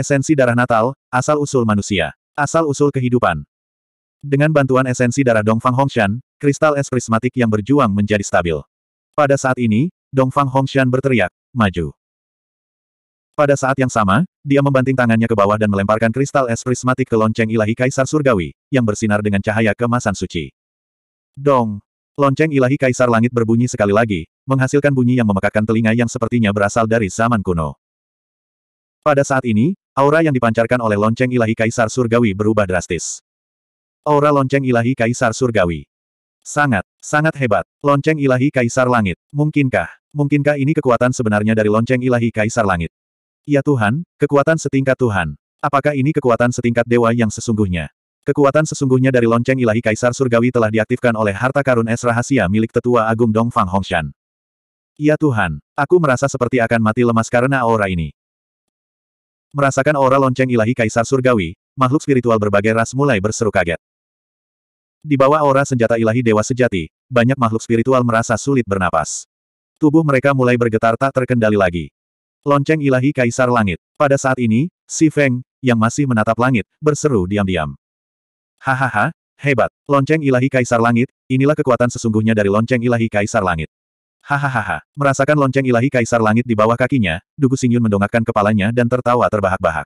Esensi darah natal, asal-usul manusia. Asal-usul kehidupan. Dengan bantuan esensi darah Dongfang Hongshan, kristal es prismatik yang berjuang menjadi stabil. Pada saat ini, Dongfang Hongshan berteriak, maju. Pada saat yang sama, dia membanting tangannya ke bawah dan melemparkan kristal es prismatik ke lonceng ilahi Kaisar Surgawi, yang bersinar dengan cahaya kemasan suci. Dong! Lonceng ilahi Kaisar Langit berbunyi sekali lagi, menghasilkan bunyi yang memekakan telinga yang sepertinya berasal dari zaman kuno. Pada saat ini, Aura yang dipancarkan oleh lonceng ilahi Kaisar Surgawi berubah drastis. Aura lonceng ilahi Kaisar Surgawi. Sangat, sangat hebat. Lonceng ilahi Kaisar Langit. Mungkinkah, mungkinkah ini kekuatan sebenarnya dari lonceng ilahi Kaisar Langit? Ya Tuhan, kekuatan setingkat Tuhan. Apakah ini kekuatan setingkat dewa yang sesungguhnya? Kekuatan sesungguhnya dari lonceng ilahi Kaisar Surgawi telah diaktifkan oleh harta karun es rahasia milik tetua agung Dongfang Hongshan. Ya Tuhan, aku merasa seperti akan mati lemas karena aura ini. Merasakan aura lonceng ilahi Kaisar Surgawi, makhluk spiritual berbagai ras mulai berseru kaget. Di bawah aura senjata ilahi Dewa Sejati, banyak makhluk spiritual merasa sulit bernapas. Tubuh mereka mulai bergetar tak terkendali lagi. Lonceng ilahi Kaisar Langit. Pada saat ini, Si Feng, yang masih menatap langit, berseru diam-diam. Hahaha, hebat. Lonceng ilahi Kaisar Langit, inilah kekuatan sesungguhnya dari lonceng ilahi Kaisar Langit. Hahaha, merasakan lonceng ilahi kaisar langit di bawah kakinya, Dugu Xingyun mendongakkan kepalanya dan tertawa terbahak-bahak.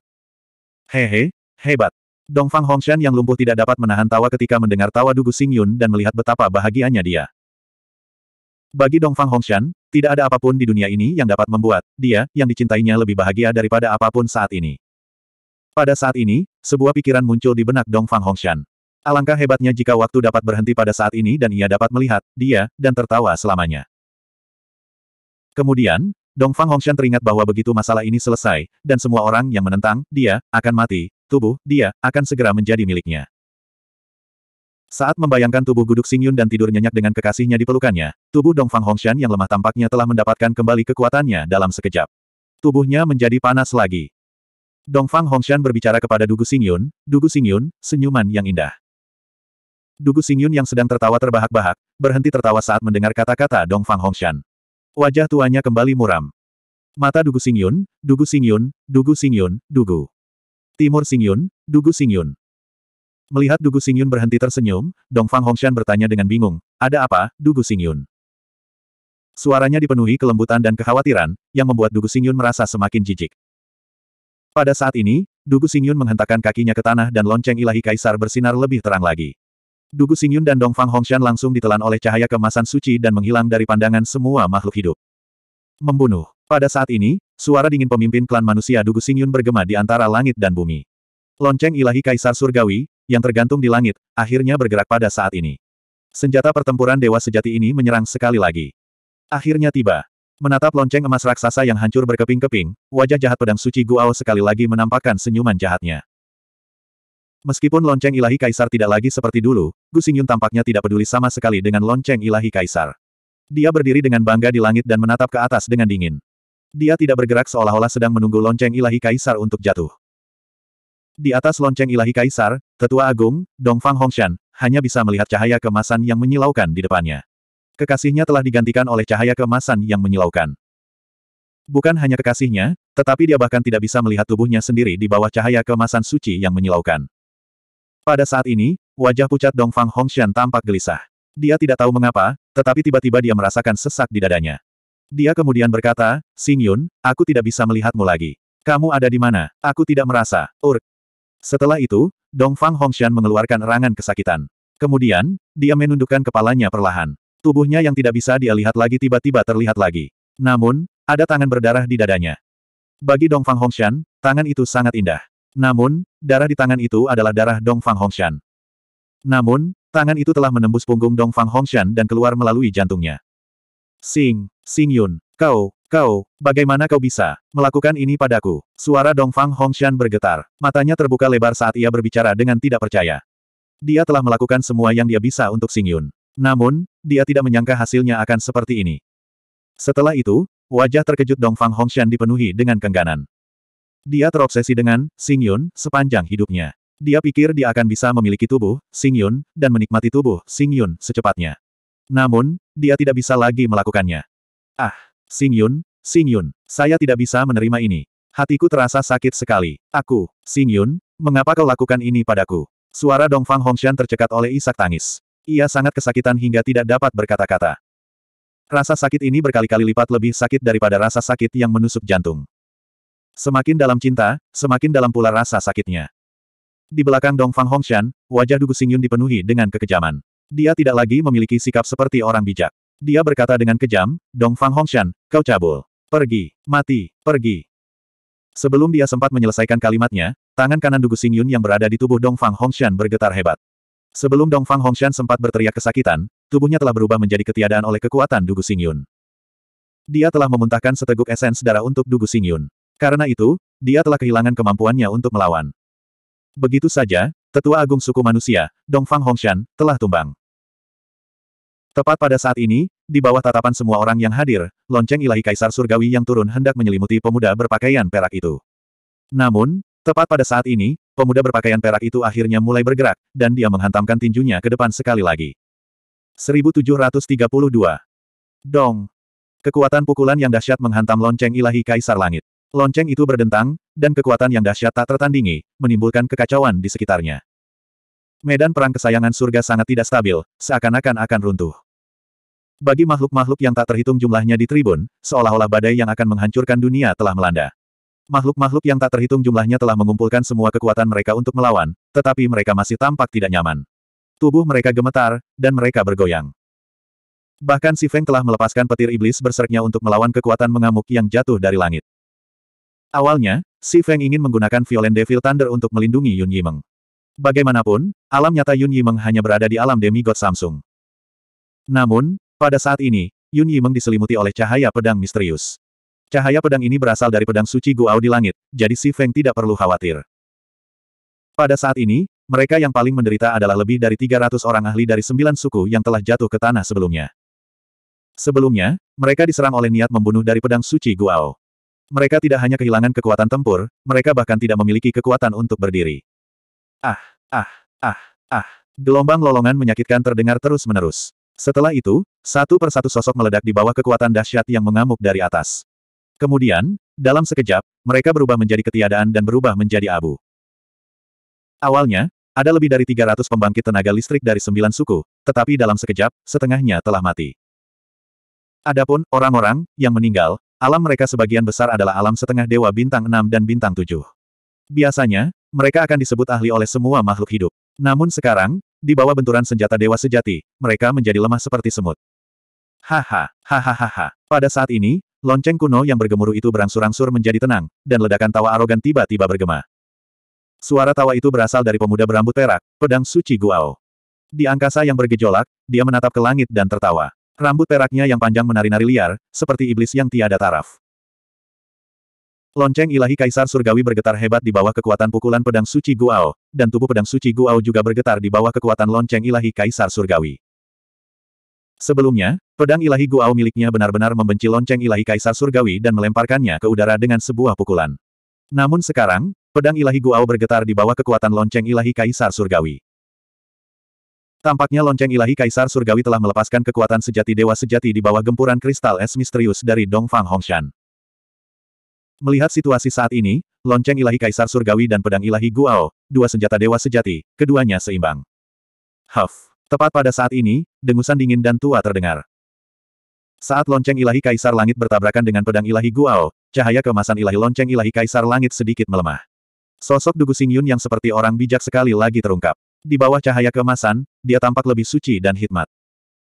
Hehe, hebat. Dongfang Hongshan yang lumpuh tidak dapat menahan tawa ketika mendengar tawa Dugu Xingyun dan melihat betapa bahagianya dia. Bagi Dongfang Hongshan, tidak ada apapun di dunia ini yang dapat membuat dia yang dicintainya lebih bahagia daripada apapun saat ini. Pada saat ini, sebuah pikiran muncul di benak Dongfang Hongshan. Alangkah hebatnya jika waktu dapat berhenti pada saat ini dan ia dapat melihat dia dan tertawa selamanya. Kemudian, Dong Fang Hongshan teringat bahwa begitu masalah ini selesai, dan semua orang yang menentang, dia, akan mati, tubuh, dia, akan segera menjadi miliknya. Saat membayangkan tubuh guduk Xingyun dan tidur nyenyak dengan kekasihnya di pelukannya, tubuh Dong Fang Hongshan yang lemah tampaknya telah mendapatkan kembali kekuatannya dalam sekejap. Tubuhnya menjadi panas lagi. Dong Fang Hongshan berbicara kepada Dugu Xingyun, Dugu Xingyun, senyuman yang indah. Dugu Xingyun yang sedang tertawa terbahak-bahak, berhenti tertawa saat mendengar kata-kata Dong Fang Hongshan. Wajah tuanya kembali muram. Mata Dugu Singyun, Dugu Singyun, Dugu Singyun, Dugu. Timur Singyun, Dugu Singyun. Melihat Dugu Singyun berhenti tersenyum, Dongfang Hongshan bertanya dengan bingung, ada apa, Dugu Singyun? Suaranya dipenuhi kelembutan dan kekhawatiran, yang membuat Dugu Singyun merasa semakin jijik. Pada saat ini, Dugu Singyun menghentakkan kakinya ke tanah dan lonceng ilahi kaisar bersinar lebih terang lagi. Dugu Xingyun dan Dongfang Hongshan langsung ditelan oleh cahaya kemasan suci dan menghilang dari pandangan semua makhluk hidup. Membunuh. Pada saat ini, suara dingin pemimpin klan manusia Dugu Xingyun bergema di antara langit dan bumi. Lonceng ilahi Kaisar Surgawi, yang tergantung di langit, akhirnya bergerak pada saat ini. Senjata pertempuran dewa sejati ini menyerang sekali lagi. Akhirnya tiba. Menatap lonceng emas raksasa yang hancur berkeping-keping, wajah jahat pedang suci Guao sekali lagi menampakkan senyuman jahatnya. Meskipun lonceng ilahi kaisar tidak lagi seperti dulu, Gu Xingyun tampaknya tidak peduli sama sekali dengan lonceng ilahi kaisar. Dia berdiri dengan bangga di langit dan menatap ke atas dengan dingin. Dia tidak bergerak seolah-olah sedang menunggu lonceng ilahi kaisar untuk jatuh. Di atas lonceng ilahi kaisar, tetua agung, Dongfang Hongshan, hanya bisa melihat cahaya kemasan yang menyilaukan di depannya. Kekasihnya telah digantikan oleh cahaya kemasan yang menyilaukan. Bukan hanya kekasihnya, tetapi dia bahkan tidak bisa melihat tubuhnya sendiri di bawah cahaya kemasan suci yang menyilaukan. Pada saat ini, wajah pucat Dongfang Hongxian tampak gelisah. Dia tidak tahu mengapa, tetapi tiba-tiba dia merasakan sesak di dadanya. Dia kemudian berkata, Xing Yun, aku tidak bisa melihatmu lagi. Kamu ada di mana? Aku tidak merasa. Urk. Setelah itu, Dongfang Hongxian mengeluarkan erangan kesakitan. Kemudian, dia menundukkan kepalanya perlahan. Tubuhnya yang tidak bisa dia lihat lagi tiba-tiba terlihat lagi. Namun, ada tangan berdarah di dadanya. Bagi Dongfang Hongxian, tangan itu sangat indah. Namun, darah di tangan itu adalah darah Dong Fang Hongshan. Namun, tangan itu telah menembus punggung Dong Fang Hongshan dan keluar melalui jantungnya. Sing, Sing Yun, kau, kau, bagaimana kau bisa melakukan ini padaku? Suara Dong Fang Hongshan bergetar, matanya terbuka lebar saat ia berbicara dengan tidak percaya. Dia telah melakukan semua yang dia bisa untuk Sing Yun. Namun, dia tidak menyangka hasilnya akan seperti ini. Setelah itu, wajah terkejut Dong Fang Hongshan dipenuhi dengan kengganan. Dia terobsesi dengan Xing Yun sepanjang hidupnya. Dia pikir dia akan bisa memiliki tubuh Xing Yun dan menikmati tubuh Xing Yun secepatnya. Namun, dia tidak bisa lagi melakukannya. Ah, Xing Yun, Xing Yun, saya tidak bisa menerima ini. Hatiku terasa sakit sekali. Aku, Xing Yun, mengapa kau lakukan ini padaku? Suara Dongfang Hongshan tercekat oleh isak tangis. Ia sangat kesakitan hingga tidak dapat berkata-kata. Rasa sakit ini berkali-kali lipat lebih sakit daripada rasa sakit yang menusuk jantung. Semakin dalam cinta, semakin dalam pula rasa sakitnya. Di belakang Dongfang Hongshan, wajah Dugu Xingyun dipenuhi dengan kekejaman. Dia tidak lagi memiliki sikap seperti orang bijak. Dia berkata dengan kejam, Dongfang Hongshan, kau cabul. Pergi, mati, pergi. Sebelum dia sempat menyelesaikan kalimatnya, tangan kanan Dugu Xingyun yang berada di tubuh Dongfang Hongshan bergetar hebat. Sebelum Dongfang Hongshan sempat berteriak kesakitan, tubuhnya telah berubah menjadi ketiadaan oleh kekuatan Dugu Xingyun. Dia telah memuntahkan seteguk esens darah untuk Dugu Xingyun. Karena itu, dia telah kehilangan kemampuannya untuk melawan. Begitu saja, tetua agung suku manusia, Dongfang Hongshan, telah tumbang. Tepat pada saat ini, di bawah tatapan semua orang yang hadir, lonceng ilahi kaisar surgawi yang turun hendak menyelimuti pemuda berpakaian perak itu. Namun, tepat pada saat ini, pemuda berpakaian perak itu akhirnya mulai bergerak, dan dia menghantamkan tinjunya ke depan sekali lagi. 1732. Dong. Kekuatan pukulan yang dahsyat menghantam lonceng ilahi kaisar langit. Lonceng itu berdentang, dan kekuatan yang dahsyat tak tertandingi, menimbulkan kekacauan di sekitarnya. Medan perang kesayangan surga sangat tidak stabil, seakan-akan akan runtuh. Bagi makhluk-makhluk yang tak terhitung jumlahnya di tribun, seolah-olah badai yang akan menghancurkan dunia telah melanda. Makhluk-makhluk yang tak terhitung jumlahnya telah mengumpulkan semua kekuatan mereka untuk melawan, tetapi mereka masih tampak tidak nyaman. Tubuh mereka gemetar, dan mereka bergoyang. Bahkan Si Feng telah melepaskan petir iblis berseraknya untuk melawan kekuatan mengamuk yang jatuh dari langit. Awalnya, Si Feng ingin menggunakan Violent Devil Thunder untuk melindungi Yun Yimeng. Bagaimanapun, alam nyata Yun Yimeng hanya berada di alam demi God Samsung. Namun, pada saat ini, Yun Yimeng diselimuti oleh cahaya pedang misterius. Cahaya pedang ini berasal dari pedang suci Guao di langit, jadi Si Feng tidak perlu khawatir. Pada saat ini, mereka yang paling menderita adalah lebih dari 300 orang ahli dari sembilan suku yang telah jatuh ke tanah sebelumnya. Sebelumnya, mereka diserang oleh niat membunuh dari pedang suci Guao. Mereka tidak hanya kehilangan kekuatan tempur, mereka bahkan tidak memiliki kekuatan untuk berdiri. Ah, ah, ah, ah. Gelombang lolongan menyakitkan terdengar terus-menerus. Setelah itu, satu persatu sosok meledak di bawah kekuatan dahsyat yang mengamuk dari atas. Kemudian, dalam sekejap, mereka berubah menjadi ketiadaan dan berubah menjadi abu. Awalnya, ada lebih dari 300 pembangkit tenaga listrik dari sembilan suku, tetapi dalam sekejap, setengahnya telah mati. Adapun orang-orang yang meninggal, alam mereka sebagian besar adalah alam setengah dewa bintang 6 dan bintang 7. Biasanya, mereka akan disebut ahli oleh semua makhluk hidup. Namun sekarang, di bawah benturan senjata dewa sejati, mereka menjadi lemah seperti semut. Haha, hahaha. Pada saat ini, lonceng kuno yang bergemuruh itu berangsur-angsur menjadi tenang, dan ledakan tawa arogan tiba-tiba bergema. Suara tawa itu berasal dari pemuda berambut perak, pedang suci Guao. Di angkasa yang bergejolak, dia menatap ke langit dan tertawa. Rambut peraknya yang panjang menari-nari liar, seperti iblis yang tiada taraf. Lonceng ilahi Kaisar Surgawi bergetar hebat di bawah kekuatan pukulan pedang suci Guao, dan tubuh pedang suci Guao juga bergetar di bawah kekuatan lonceng ilahi Kaisar Surgawi. Sebelumnya, pedang ilahi Guao miliknya benar-benar membenci lonceng ilahi Kaisar Surgawi dan melemparkannya ke udara dengan sebuah pukulan. Namun sekarang, pedang ilahi Guao bergetar di bawah kekuatan lonceng ilahi Kaisar Surgawi. Tampaknya lonceng ilahi Kaisar Surgawi telah melepaskan kekuatan sejati Dewa Sejati di bawah gempuran kristal es misterius dari Dongfang Hongshan. Melihat situasi saat ini, lonceng ilahi Kaisar Surgawi dan pedang ilahi Guao, dua senjata Dewa Sejati, keduanya seimbang. Huff! Tepat pada saat ini, dengusan dingin dan tua terdengar. Saat lonceng ilahi Kaisar Langit bertabrakan dengan pedang ilahi Guao, cahaya kemasan ilahi lonceng ilahi Kaisar Langit sedikit melemah. Sosok Dugu Xingyun yang seperti orang bijak sekali lagi terungkap. Di bawah cahaya kemasan, dia tampak lebih suci dan hikmat.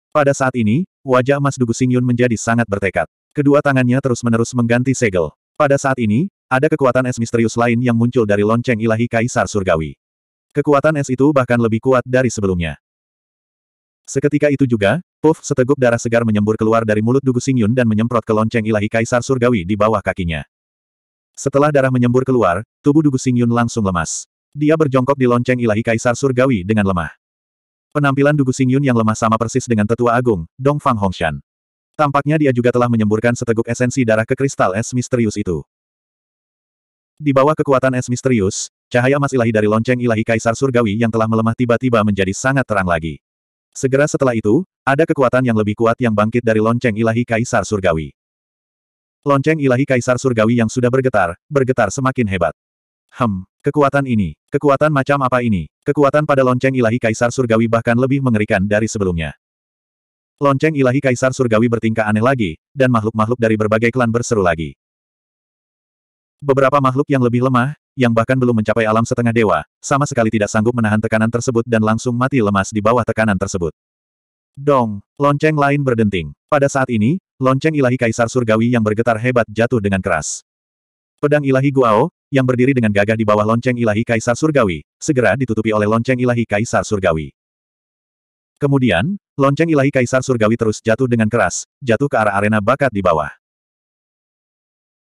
Pada saat ini, wajah emas Dugu Singyun menjadi sangat bertekad. Kedua tangannya terus-menerus mengganti segel. Pada saat ini, ada kekuatan es misterius lain yang muncul dari lonceng ilahi Kaisar Surgawi. Kekuatan es itu bahkan lebih kuat dari sebelumnya. Seketika itu juga, puff seteguk darah segar menyembur keluar dari mulut Dugu Singyun dan menyemprot ke lonceng ilahi Kaisar Surgawi di bawah kakinya. Setelah darah menyembur keluar, tubuh Dugu Singyun langsung lemas. Dia berjongkok di lonceng ilahi Kaisar Surgawi dengan lemah. Penampilan Dugu Xingyun yang lemah sama persis dengan tetua agung, Dong Fang Hongshan. Tampaknya dia juga telah menyemburkan seteguk esensi darah ke kristal es misterius itu. Di bawah kekuatan es misterius, cahaya emas ilahi dari lonceng ilahi Kaisar Surgawi yang telah melemah tiba-tiba menjadi sangat terang lagi. Segera setelah itu, ada kekuatan yang lebih kuat yang bangkit dari lonceng ilahi Kaisar Surgawi. Lonceng ilahi Kaisar Surgawi yang sudah bergetar, bergetar semakin hebat. Hmm. Kekuatan ini, kekuatan macam apa ini? Kekuatan pada lonceng ilahi kaisar surgawi bahkan lebih mengerikan dari sebelumnya. Lonceng ilahi kaisar surgawi bertingkah aneh lagi, dan makhluk-makhluk dari berbagai klan berseru lagi. Beberapa makhluk yang lebih lemah, yang bahkan belum mencapai alam setengah dewa, sama sekali tidak sanggup menahan tekanan tersebut dan langsung mati lemas di bawah tekanan tersebut. Dong, lonceng lain berdenting. Pada saat ini, lonceng ilahi kaisar surgawi yang bergetar hebat jatuh dengan keras. Pedang ilahi Guao, yang berdiri dengan gagah di bawah lonceng ilahi Kaisar Surgawi, segera ditutupi oleh lonceng ilahi Kaisar Surgawi. Kemudian, lonceng ilahi Kaisar Surgawi terus jatuh dengan keras, jatuh ke arah arena bakat di bawah.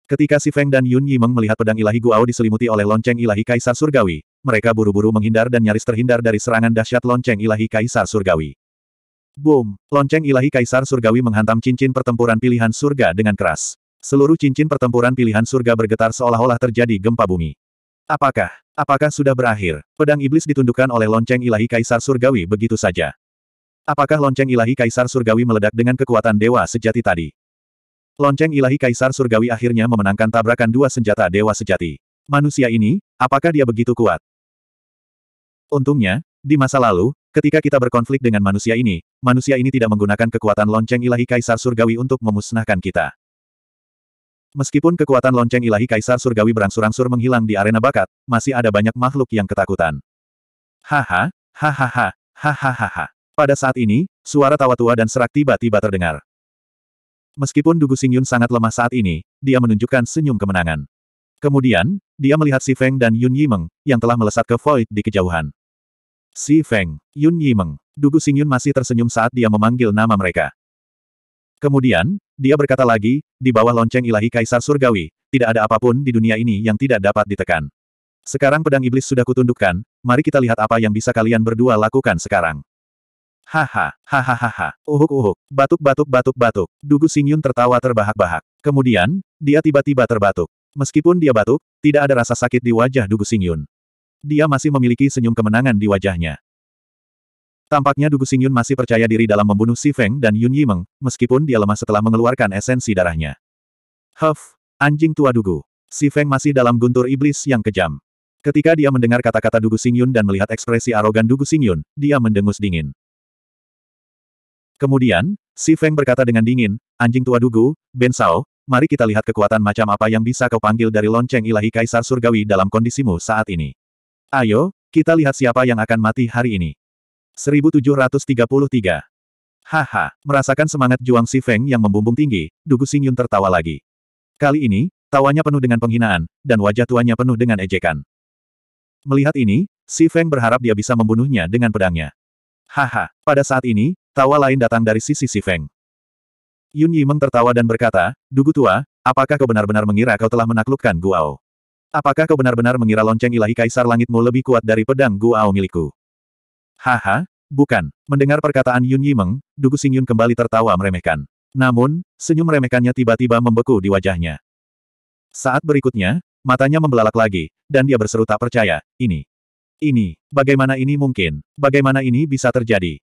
Ketika Si Feng dan Yun Yimeng melihat pedang ilahi Guao diselimuti oleh lonceng ilahi Kaisar Surgawi, mereka buru-buru menghindar dan nyaris terhindar dari serangan dahsyat lonceng ilahi Kaisar Surgawi. Boom! Lonceng ilahi Kaisar Surgawi menghantam cincin pertempuran pilihan surga dengan keras. Seluruh cincin pertempuran pilihan surga bergetar seolah-olah terjadi gempa bumi. Apakah, apakah sudah berakhir? Pedang iblis ditundukkan oleh lonceng ilahi kaisar surgawi begitu saja. Apakah lonceng ilahi kaisar surgawi meledak dengan kekuatan dewa sejati tadi? Lonceng ilahi kaisar surgawi akhirnya memenangkan tabrakan dua senjata dewa sejati. Manusia ini, apakah dia begitu kuat? Untungnya, di masa lalu, ketika kita berkonflik dengan manusia ini, manusia ini tidak menggunakan kekuatan lonceng ilahi kaisar surgawi untuk memusnahkan kita. Meskipun kekuatan lonceng ilahi Kaisar Surgawi berangsur-angsur menghilang di arena bakat, masih ada banyak makhluk yang ketakutan. Haha, hahaha, hahaha. Pada saat ini, suara tawa tua dan serak tiba-tiba terdengar. Meskipun Dugu Xingyun sangat lemah saat ini, dia menunjukkan senyum kemenangan. Kemudian, dia melihat Si Feng dan Yun Yimeng, yang telah melesat ke void di kejauhan. Si Feng, Yun Yimeng, Dugu Xingyun masih tersenyum saat dia memanggil nama mereka. Kemudian, dia berkata lagi, di bawah lonceng ilahi Kaisar Surgawi, tidak ada apapun di dunia ini yang tidak dapat ditekan. Sekarang pedang iblis sudah kutundukkan, mari kita lihat apa yang bisa kalian berdua lakukan sekarang. Haha, hahaha, uhuk-uhuk, batuk-batuk-batuk-batuk. Dugu Singyun tertawa terbahak-bahak. Kemudian, dia tiba-tiba terbatuk. Meskipun dia batuk, tidak ada rasa sakit di wajah Dugu Singyun. Dia masih memiliki senyum kemenangan di wajahnya. Tampaknya Dugu Xingyun masih percaya diri dalam membunuh Si Feng dan Yun Yimeng, meskipun dia lemah setelah mengeluarkan esensi darahnya. Huff, anjing tua Dugu. Si Feng masih dalam guntur iblis yang kejam. Ketika dia mendengar kata-kata Dugu Xingyun dan melihat ekspresi arogan Dugu Xingyun, dia mendengus dingin. Kemudian, Si Feng berkata dengan dingin, anjing tua Dugu, Ben Sao, mari kita lihat kekuatan macam apa yang bisa kau panggil dari lonceng ilahi Kaisar Surgawi dalam kondisimu saat ini. Ayo, kita lihat siapa yang akan mati hari ini. 1733. Haha, merasakan semangat Juang Si Feng yang membumbung tinggi, Dugu Xingyun tertawa lagi. Kali ini, tawanya penuh dengan penghinaan, dan wajah tuanya penuh dengan ejekan. Melihat ini, Si Feng berharap dia bisa membunuhnya dengan pedangnya. Haha, pada saat ini, tawa lain datang dari sisi Si Feng. Yun Yimeng tertawa dan berkata, Dugu tua, apakah kau benar-benar mengira kau telah menaklukkan Guao? Apakah kau benar-benar mengira lonceng ilahi kaisar langitmu lebih kuat dari pedang Guao milikku? Haha, bukan. Mendengar perkataan Yun Yimeng, Dugu Sing Yun kembali tertawa meremehkan. Namun, senyum meremehkannya tiba-tiba membeku di wajahnya. Saat berikutnya, matanya membelalak lagi, dan dia berseru tak percaya, ini. Ini, bagaimana ini mungkin? Bagaimana ini bisa terjadi?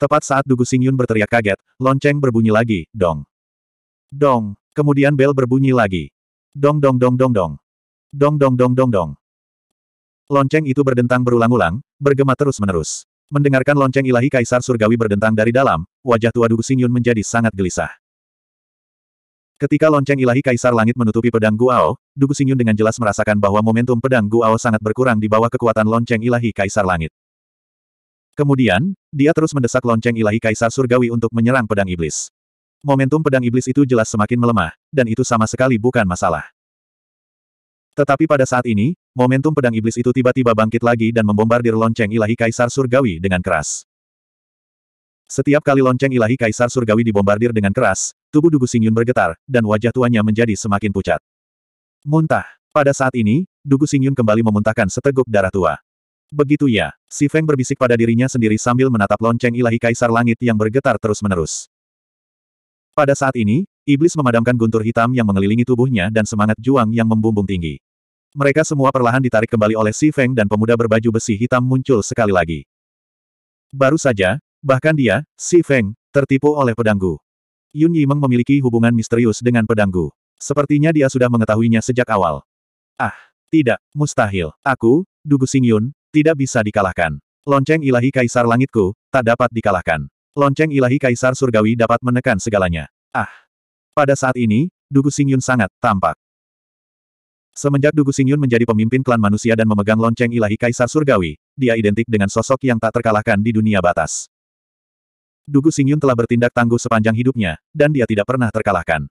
Tepat saat Dugu Sing Yun berteriak kaget, lonceng berbunyi lagi, dong. Dong, kemudian bel berbunyi lagi. Dong dong dong dong dong. Dong dong dong dong dong. Lonceng itu berdentang berulang-ulang, bergema terus-menerus. Mendengarkan lonceng ilahi Kaisar Surgawi berdentang dari dalam, wajah tua Dugu Xingyun menjadi sangat gelisah. Ketika lonceng ilahi Kaisar Langit menutupi pedang Guao, Dugu Xingyun dengan jelas merasakan bahwa momentum pedang Guao sangat berkurang di bawah kekuatan lonceng ilahi Kaisar Langit. Kemudian, dia terus mendesak lonceng ilahi Kaisar Surgawi untuk menyerang pedang iblis. Momentum pedang iblis itu jelas semakin melemah, dan itu sama sekali bukan masalah. Tetapi pada saat ini, momentum pedang iblis itu tiba-tiba bangkit lagi dan membombardir lonceng ilahi kaisar surgawi dengan keras. Setiap kali lonceng ilahi kaisar surgawi dibombardir dengan keras, tubuh Dugu Xingyun bergetar, dan wajah tuannya menjadi semakin pucat. Muntah. Pada saat ini, Dugu Xingyun kembali memuntahkan seteguk darah tua. Begitu ya, Si Feng berbisik pada dirinya sendiri sambil menatap lonceng ilahi kaisar langit yang bergetar terus-menerus. Pada saat ini, iblis memadamkan guntur hitam yang mengelilingi tubuhnya dan semangat juang yang membumbung tinggi. Mereka semua perlahan ditarik kembali oleh Si Feng dan pemuda berbaju besi hitam muncul sekali lagi. Baru saja, bahkan dia, Si Feng, tertipu oleh pedanggu. Yun Yimeng memiliki hubungan misterius dengan pedanggu. Sepertinya dia sudah mengetahuinya sejak awal. Ah, tidak, mustahil. Aku, Dugu Yun, tidak bisa dikalahkan. Lonceng ilahi kaisar langitku, tak dapat dikalahkan. Lonceng ilahi kaisar surgawi dapat menekan segalanya. Ah. Pada saat ini, Dugu Yun sangat tampak. Semenjak Dugu Singyun menjadi pemimpin klan manusia dan memegang lonceng ilahi Kaisar Surgawi, dia identik dengan sosok yang tak terkalahkan di dunia batas. Dugu Singyun telah bertindak tangguh sepanjang hidupnya, dan dia tidak pernah terkalahkan.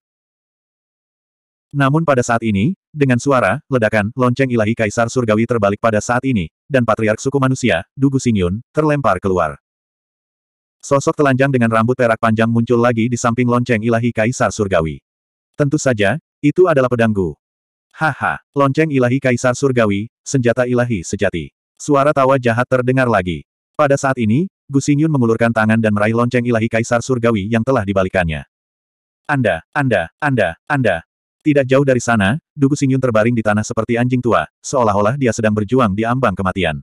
Namun pada saat ini, dengan suara, ledakan, lonceng ilahi Kaisar Surgawi terbalik pada saat ini, dan Patriark Suku Manusia, Dugu Singyun, terlempar keluar. Sosok telanjang dengan rambut perak panjang muncul lagi di samping lonceng ilahi Kaisar Surgawi. Tentu saja, itu adalah pedanggu. Haha, lonceng ilahi kaisar surgawi, senjata ilahi sejati. Suara tawa jahat terdengar lagi. Pada saat ini, Gu Xingyun mengulurkan tangan dan meraih lonceng ilahi kaisar surgawi yang telah dibalikannya. Anda, Anda, Anda, Anda. Tidak jauh dari sana, Dugu Xingyun terbaring di tanah seperti anjing tua, seolah-olah dia sedang berjuang di ambang kematian.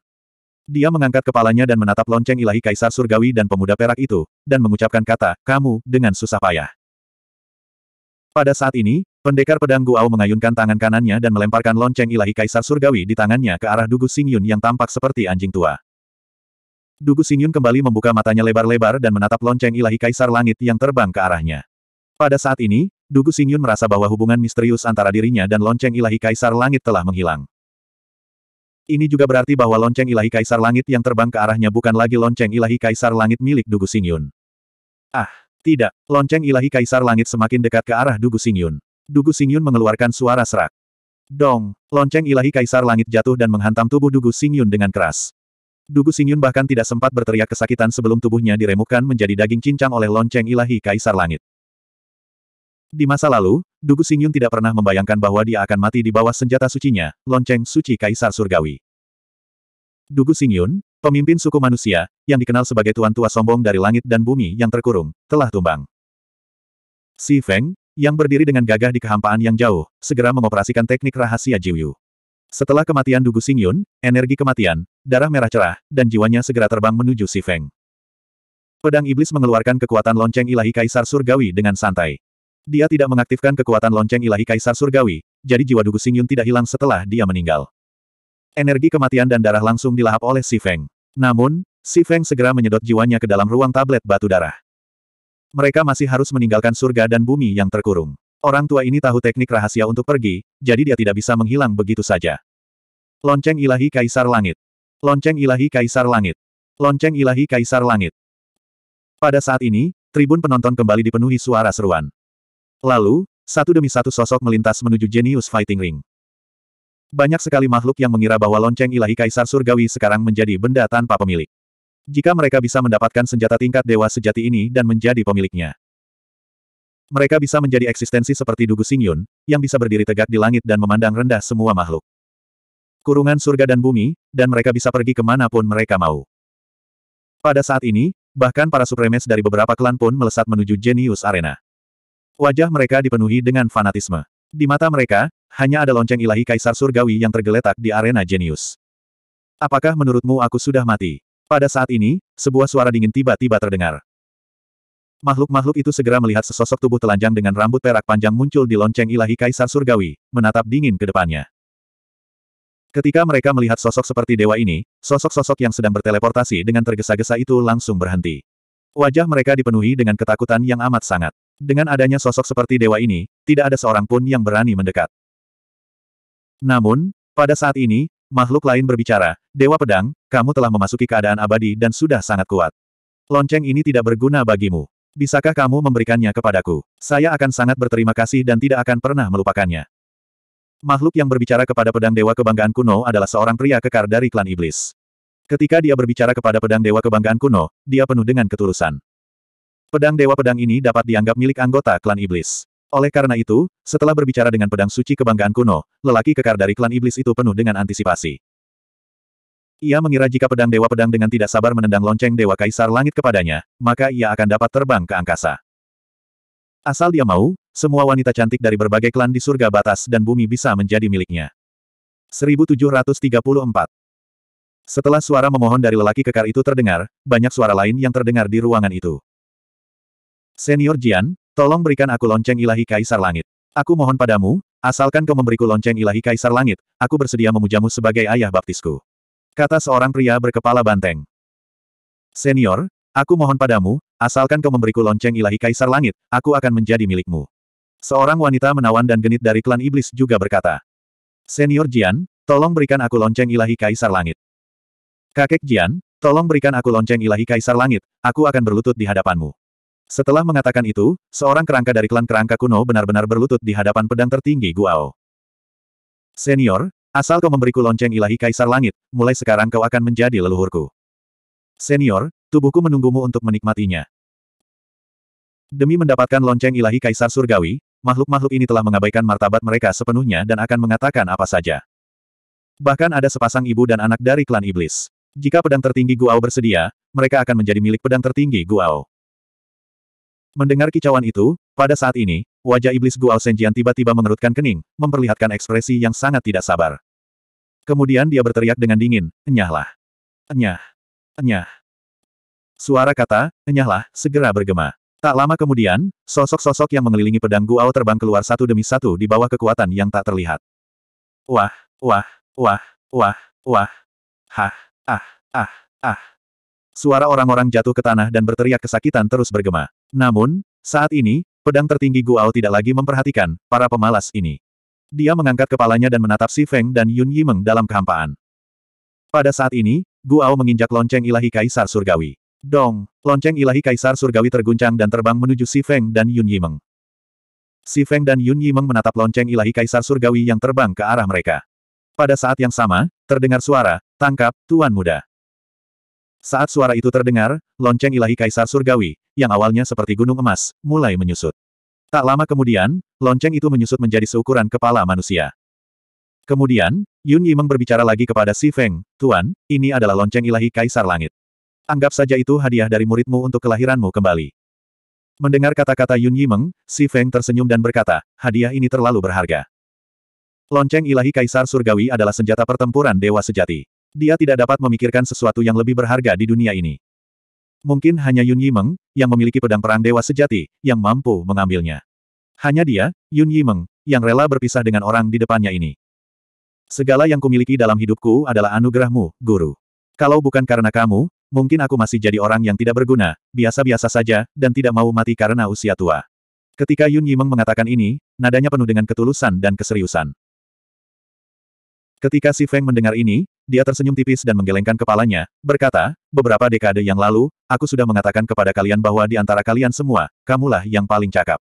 Dia mengangkat kepalanya dan menatap lonceng ilahi kaisar surgawi dan pemuda perak itu, dan mengucapkan kata, kamu, dengan susah payah. Pada saat ini, Pendekar pedang Guao mengayunkan tangan kanannya dan melemparkan lonceng ilahi kaisar surgawi di tangannya ke arah Dugu Xingyun yang tampak seperti anjing tua. Dugu Xingyun kembali membuka matanya lebar-lebar dan menatap lonceng ilahi kaisar langit yang terbang ke arahnya. Pada saat ini, Dugu Xingyun merasa bahwa hubungan misterius antara dirinya dan lonceng ilahi kaisar langit telah menghilang. Ini juga berarti bahwa lonceng ilahi kaisar langit yang terbang ke arahnya bukan lagi lonceng ilahi kaisar langit milik Dugu Xingyun. Ah, tidak, lonceng ilahi kaisar langit semakin dekat ke arah Dugu Xingyun. Dugu Xingyun mengeluarkan suara serak. Dong, lonceng ilahi kaisar langit jatuh dan menghantam tubuh Dugu Xingyun dengan keras. Dugu Xingyun bahkan tidak sempat berteriak kesakitan sebelum tubuhnya diremukkan menjadi daging cincang oleh lonceng ilahi kaisar langit. Di masa lalu, Dugu Xingyun tidak pernah membayangkan bahwa dia akan mati di bawah senjata sucinya, lonceng suci kaisar surgawi. Dugu Xingyun, pemimpin suku manusia, yang dikenal sebagai tuan tua sombong dari langit dan bumi yang terkurung, telah tumbang. Si Feng, yang berdiri dengan gagah di kehampaan yang jauh, segera mengoperasikan teknik rahasia Jiuyu. Setelah kematian Dugu Xingyun, energi kematian, darah merah cerah, dan jiwanya segera terbang menuju Si Feng. Pedang iblis mengeluarkan kekuatan lonceng ilahi Kaisar Surgawi dengan santai. Dia tidak mengaktifkan kekuatan lonceng ilahi Kaisar Surgawi, jadi jiwa Dugu Xingyun tidak hilang setelah dia meninggal. Energi kematian dan darah langsung dilahap oleh Si Feng. Namun, Si Feng segera menyedot jiwanya ke dalam ruang tablet batu darah. Mereka masih harus meninggalkan surga dan bumi yang terkurung. Orang tua ini tahu teknik rahasia untuk pergi, jadi dia tidak bisa menghilang begitu saja. Lonceng ilahi kaisar langit. Lonceng ilahi kaisar langit. Lonceng ilahi kaisar langit. Pada saat ini, tribun penonton kembali dipenuhi suara seruan. Lalu, satu demi satu sosok melintas menuju Genius Fighting Ring. Banyak sekali makhluk yang mengira bahwa lonceng ilahi kaisar surgawi sekarang menjadi benda tanpa pemilik jika mereka bisa mendapatkan senjata tingkat dewa sejati ini dan menjadi pemiliknya. Mereka bisa menjadi eksistensi seperti Dugu Singyun, yang bisa berdiri tegak di langit dan memandang rendah semua makhluk. Kurungan surga dan bumi, dan mereka bisa pergi kemanapun mereka mau. Pada saat ini, bahkan para supremes dari beberapa klan pun melesat menuju Genius Arena. Wajah mereka dipenuhi dengan fanatisme. Di mata mereka, hanya ada lonceng ilahi kaisar surgawi yang tergeletak di arena Genius. Apakah menurutmu aku sudah mati? Pada saat ini, sebuah suara dingin tiba-tiba terdengar. Makhluk-makhluk itu segera melihat sesosok tubuh telanjang dengan rambut perak panjang muncul di lonceng ilahi Kaisar Surgawi, menatap dingin ke depannya. Ketika mereka melihat sosok seperti dewa ini, sosok-sosok yang sedang berteleportasi dengan tergesa-gesa itu langsung berhenti. Wajah mereka dipenuhi dengan ketakutan yang amat sangat. Dengan adanya sosok seperti dewa ini, tidak ada seorang pun yang berani mendekat. Namun, pada saat ini, Makhluk lain berbicara, Dewa Pedang, kamu telah memasuki keadaan abadi dan sudah sangat kuat. Lonceng ini tidak berguna bagimu. Bisakah kamu memberikannya kepadaku? Saya akan sangat berterima kasih dan tidak akan pernah melupakannya. Makhluk yang berbicara kepada pedang dewa kebanggaan kuno adalah seorang pria kekar dari klan iblis. Ketika dia berbicara kepada pedang dewa kebanggaan kuno, dia penuh dengan ketulusan. Pedang dewa pedang ini dapat dianggap milik anggota klan iblis. Oleh karena itu, setelah berbicara dengan pedang suci kebanggaan kuno, lelaki kekar dari klan iblis itu penuh dengan antisipasi. Ia mengira jika pedang Dewa Pedang dengan tidak sabar menendang lonceng Dewa Kaisar Langit kepadanya, maka ia akan dapat terbang ke angkasa. Asal dia mau, semua wanita cantik dari berbagai klan di surga batas dan bumi bisa menjadi miliknya. 1734 Setelah suara memohon dari lelaki kekar itu terdengar, banyak suara lain yang terdengar di ruangan itu. Senior Jian, Tolong berikan aku lonceng ilahi Kaisar Langit. Aku mohon padamu, asalkan kau memberiku lonceng ilahi Kaisar Langit, aku bersedia memujamu sebagai ayah baptisku. Kata seorang pria berkepala banteng. Senior, aku mohon padamu, asalkan kau memberiku lonceng ilahi Kaisar Langit, aku akan menjadi milikmu. Seorang wanita menawan dan genit dari klan iblis juga berkata. Senior Jian, tolong berikan aku lonceng ilahi Kaisar Langit. Kakek Jian, tolong berikan aku lonceng ilahi Kaisar Langit, aku akan berlutut di hadapanmu. Setelah mengatakan itu, seorang kerangka dari klan kerangka kuno benar-benar berlutut di hadapan pedang tertinggi Guao. Senior, asal kau memberiku lonceng ilahi kaisar langit, mulai sekarang kau akan menjadi leluhurku. Senior, tubuhku menunggumu untuk menikmatinya. Demi mendapatkan lonceng ilahi kaisar surgawi, makhluk-makhluk ini telah mengabaikan martabat mereka sepenuhnya dan akan mengatakan apa saja. Bahkan ada sepasang ibu dan anak dari klan iblis. Jika pedang tertinggi Guao bersedia, mereka akan menjadi milik pedang tertinggi Guao. Mendengar kicauan itu, pada saat ini, wajah iblis Guao Senjian tiba-tiba mengerutkan kening, memperlihatkan ekspresi yang sangat tidak sabar. Kemudian dia berteriak dengan dingin, enyahlah. Enyah. Enyah. Suara kata, enyahlah, segera bergema. Tak lama kemudian, sosok-sosok yang mengelilingi pedang Guao terbang keluar satu demi satu di bawah kekuatan yang tak terlihat. Wah, wah, wah, wah, wah. Hah, ah, ah, ah. Suara orang-orang jatuh ke tanah dan berteriak kesakitan terus bergema. Namun, saat ini, pedang tertinggi Guao tidak lagi memperhatikan para pemalas ini. Dia mengangkat kepalanya dan menatap Si Feng dan Yun Yimeng dalam kehampaan. Pada saat ini, Guao menginjak lonceng ilahi Kaisar Surgawi. Dong, lonceng ilahi Kaisar Surgawi terguncang dan terbang menuju Si Feng dan Yun Yimeng. Si Feng dan Yun Yimeng menatap lonceng ilahi Kaisar Surgawi yang terbang ke arah mereka. Pada saat yang sama, terdengar suara, tangkap, Tuan Muda. Saat suara itu terdengar, lonceng ilahi kaisar surgawi, yang awalnya seperti gunung emas, mulai menyusut. Tak lama kemudian, lonceng itu menyusut menjadi seukuran kepala manusia. Kemudian, Yun Yimeng berbicara lagi kepada Si Feng, Tuan, ini adalah lonceng ilahi kaisar langit. Anggap saja itu hadiah dari muridmu untuk kelahiranmu kembali. Mendengar kata-kata Yun Yimeng, Si Feng tersenyum dan berkata, hadiah ini terlalu berharga. Lonceng ilahi kaisar surgawi adalah senjata pertempuran dewa sejati. Dia tidak dapat memikirkan sesuatu yang lebih berharga di dunia ini. Mungkin hanya Yun Yimeng, yang memiliki pedang perang dewa sejati, yang mampu mengambilnya. Hanya dia, Yun Yimeng, yang rela berpisah dengan orang di depannya ini. Segala yang kumiliki dalam hidupku adalah anugerahmu, guru. Kalau bukan karena kamu, mungkin aku masih jadi orang yang tidak berguna, biasa-biasa saja, dan tidak mau mati karena usia tua. Ketika Yun Yimeng mengatakan ini, nadanya penuh dengan ketulusan dan keseriusan. Ketika Si Feng mendengar ini, dia tersenyum tipis dan menggelengkan kepalanya, berkata, beberapa dekade yang lalu, aku sudah mengatakan kepada kalian bahwa di antara kalian semua, kamulah yang paling cakap.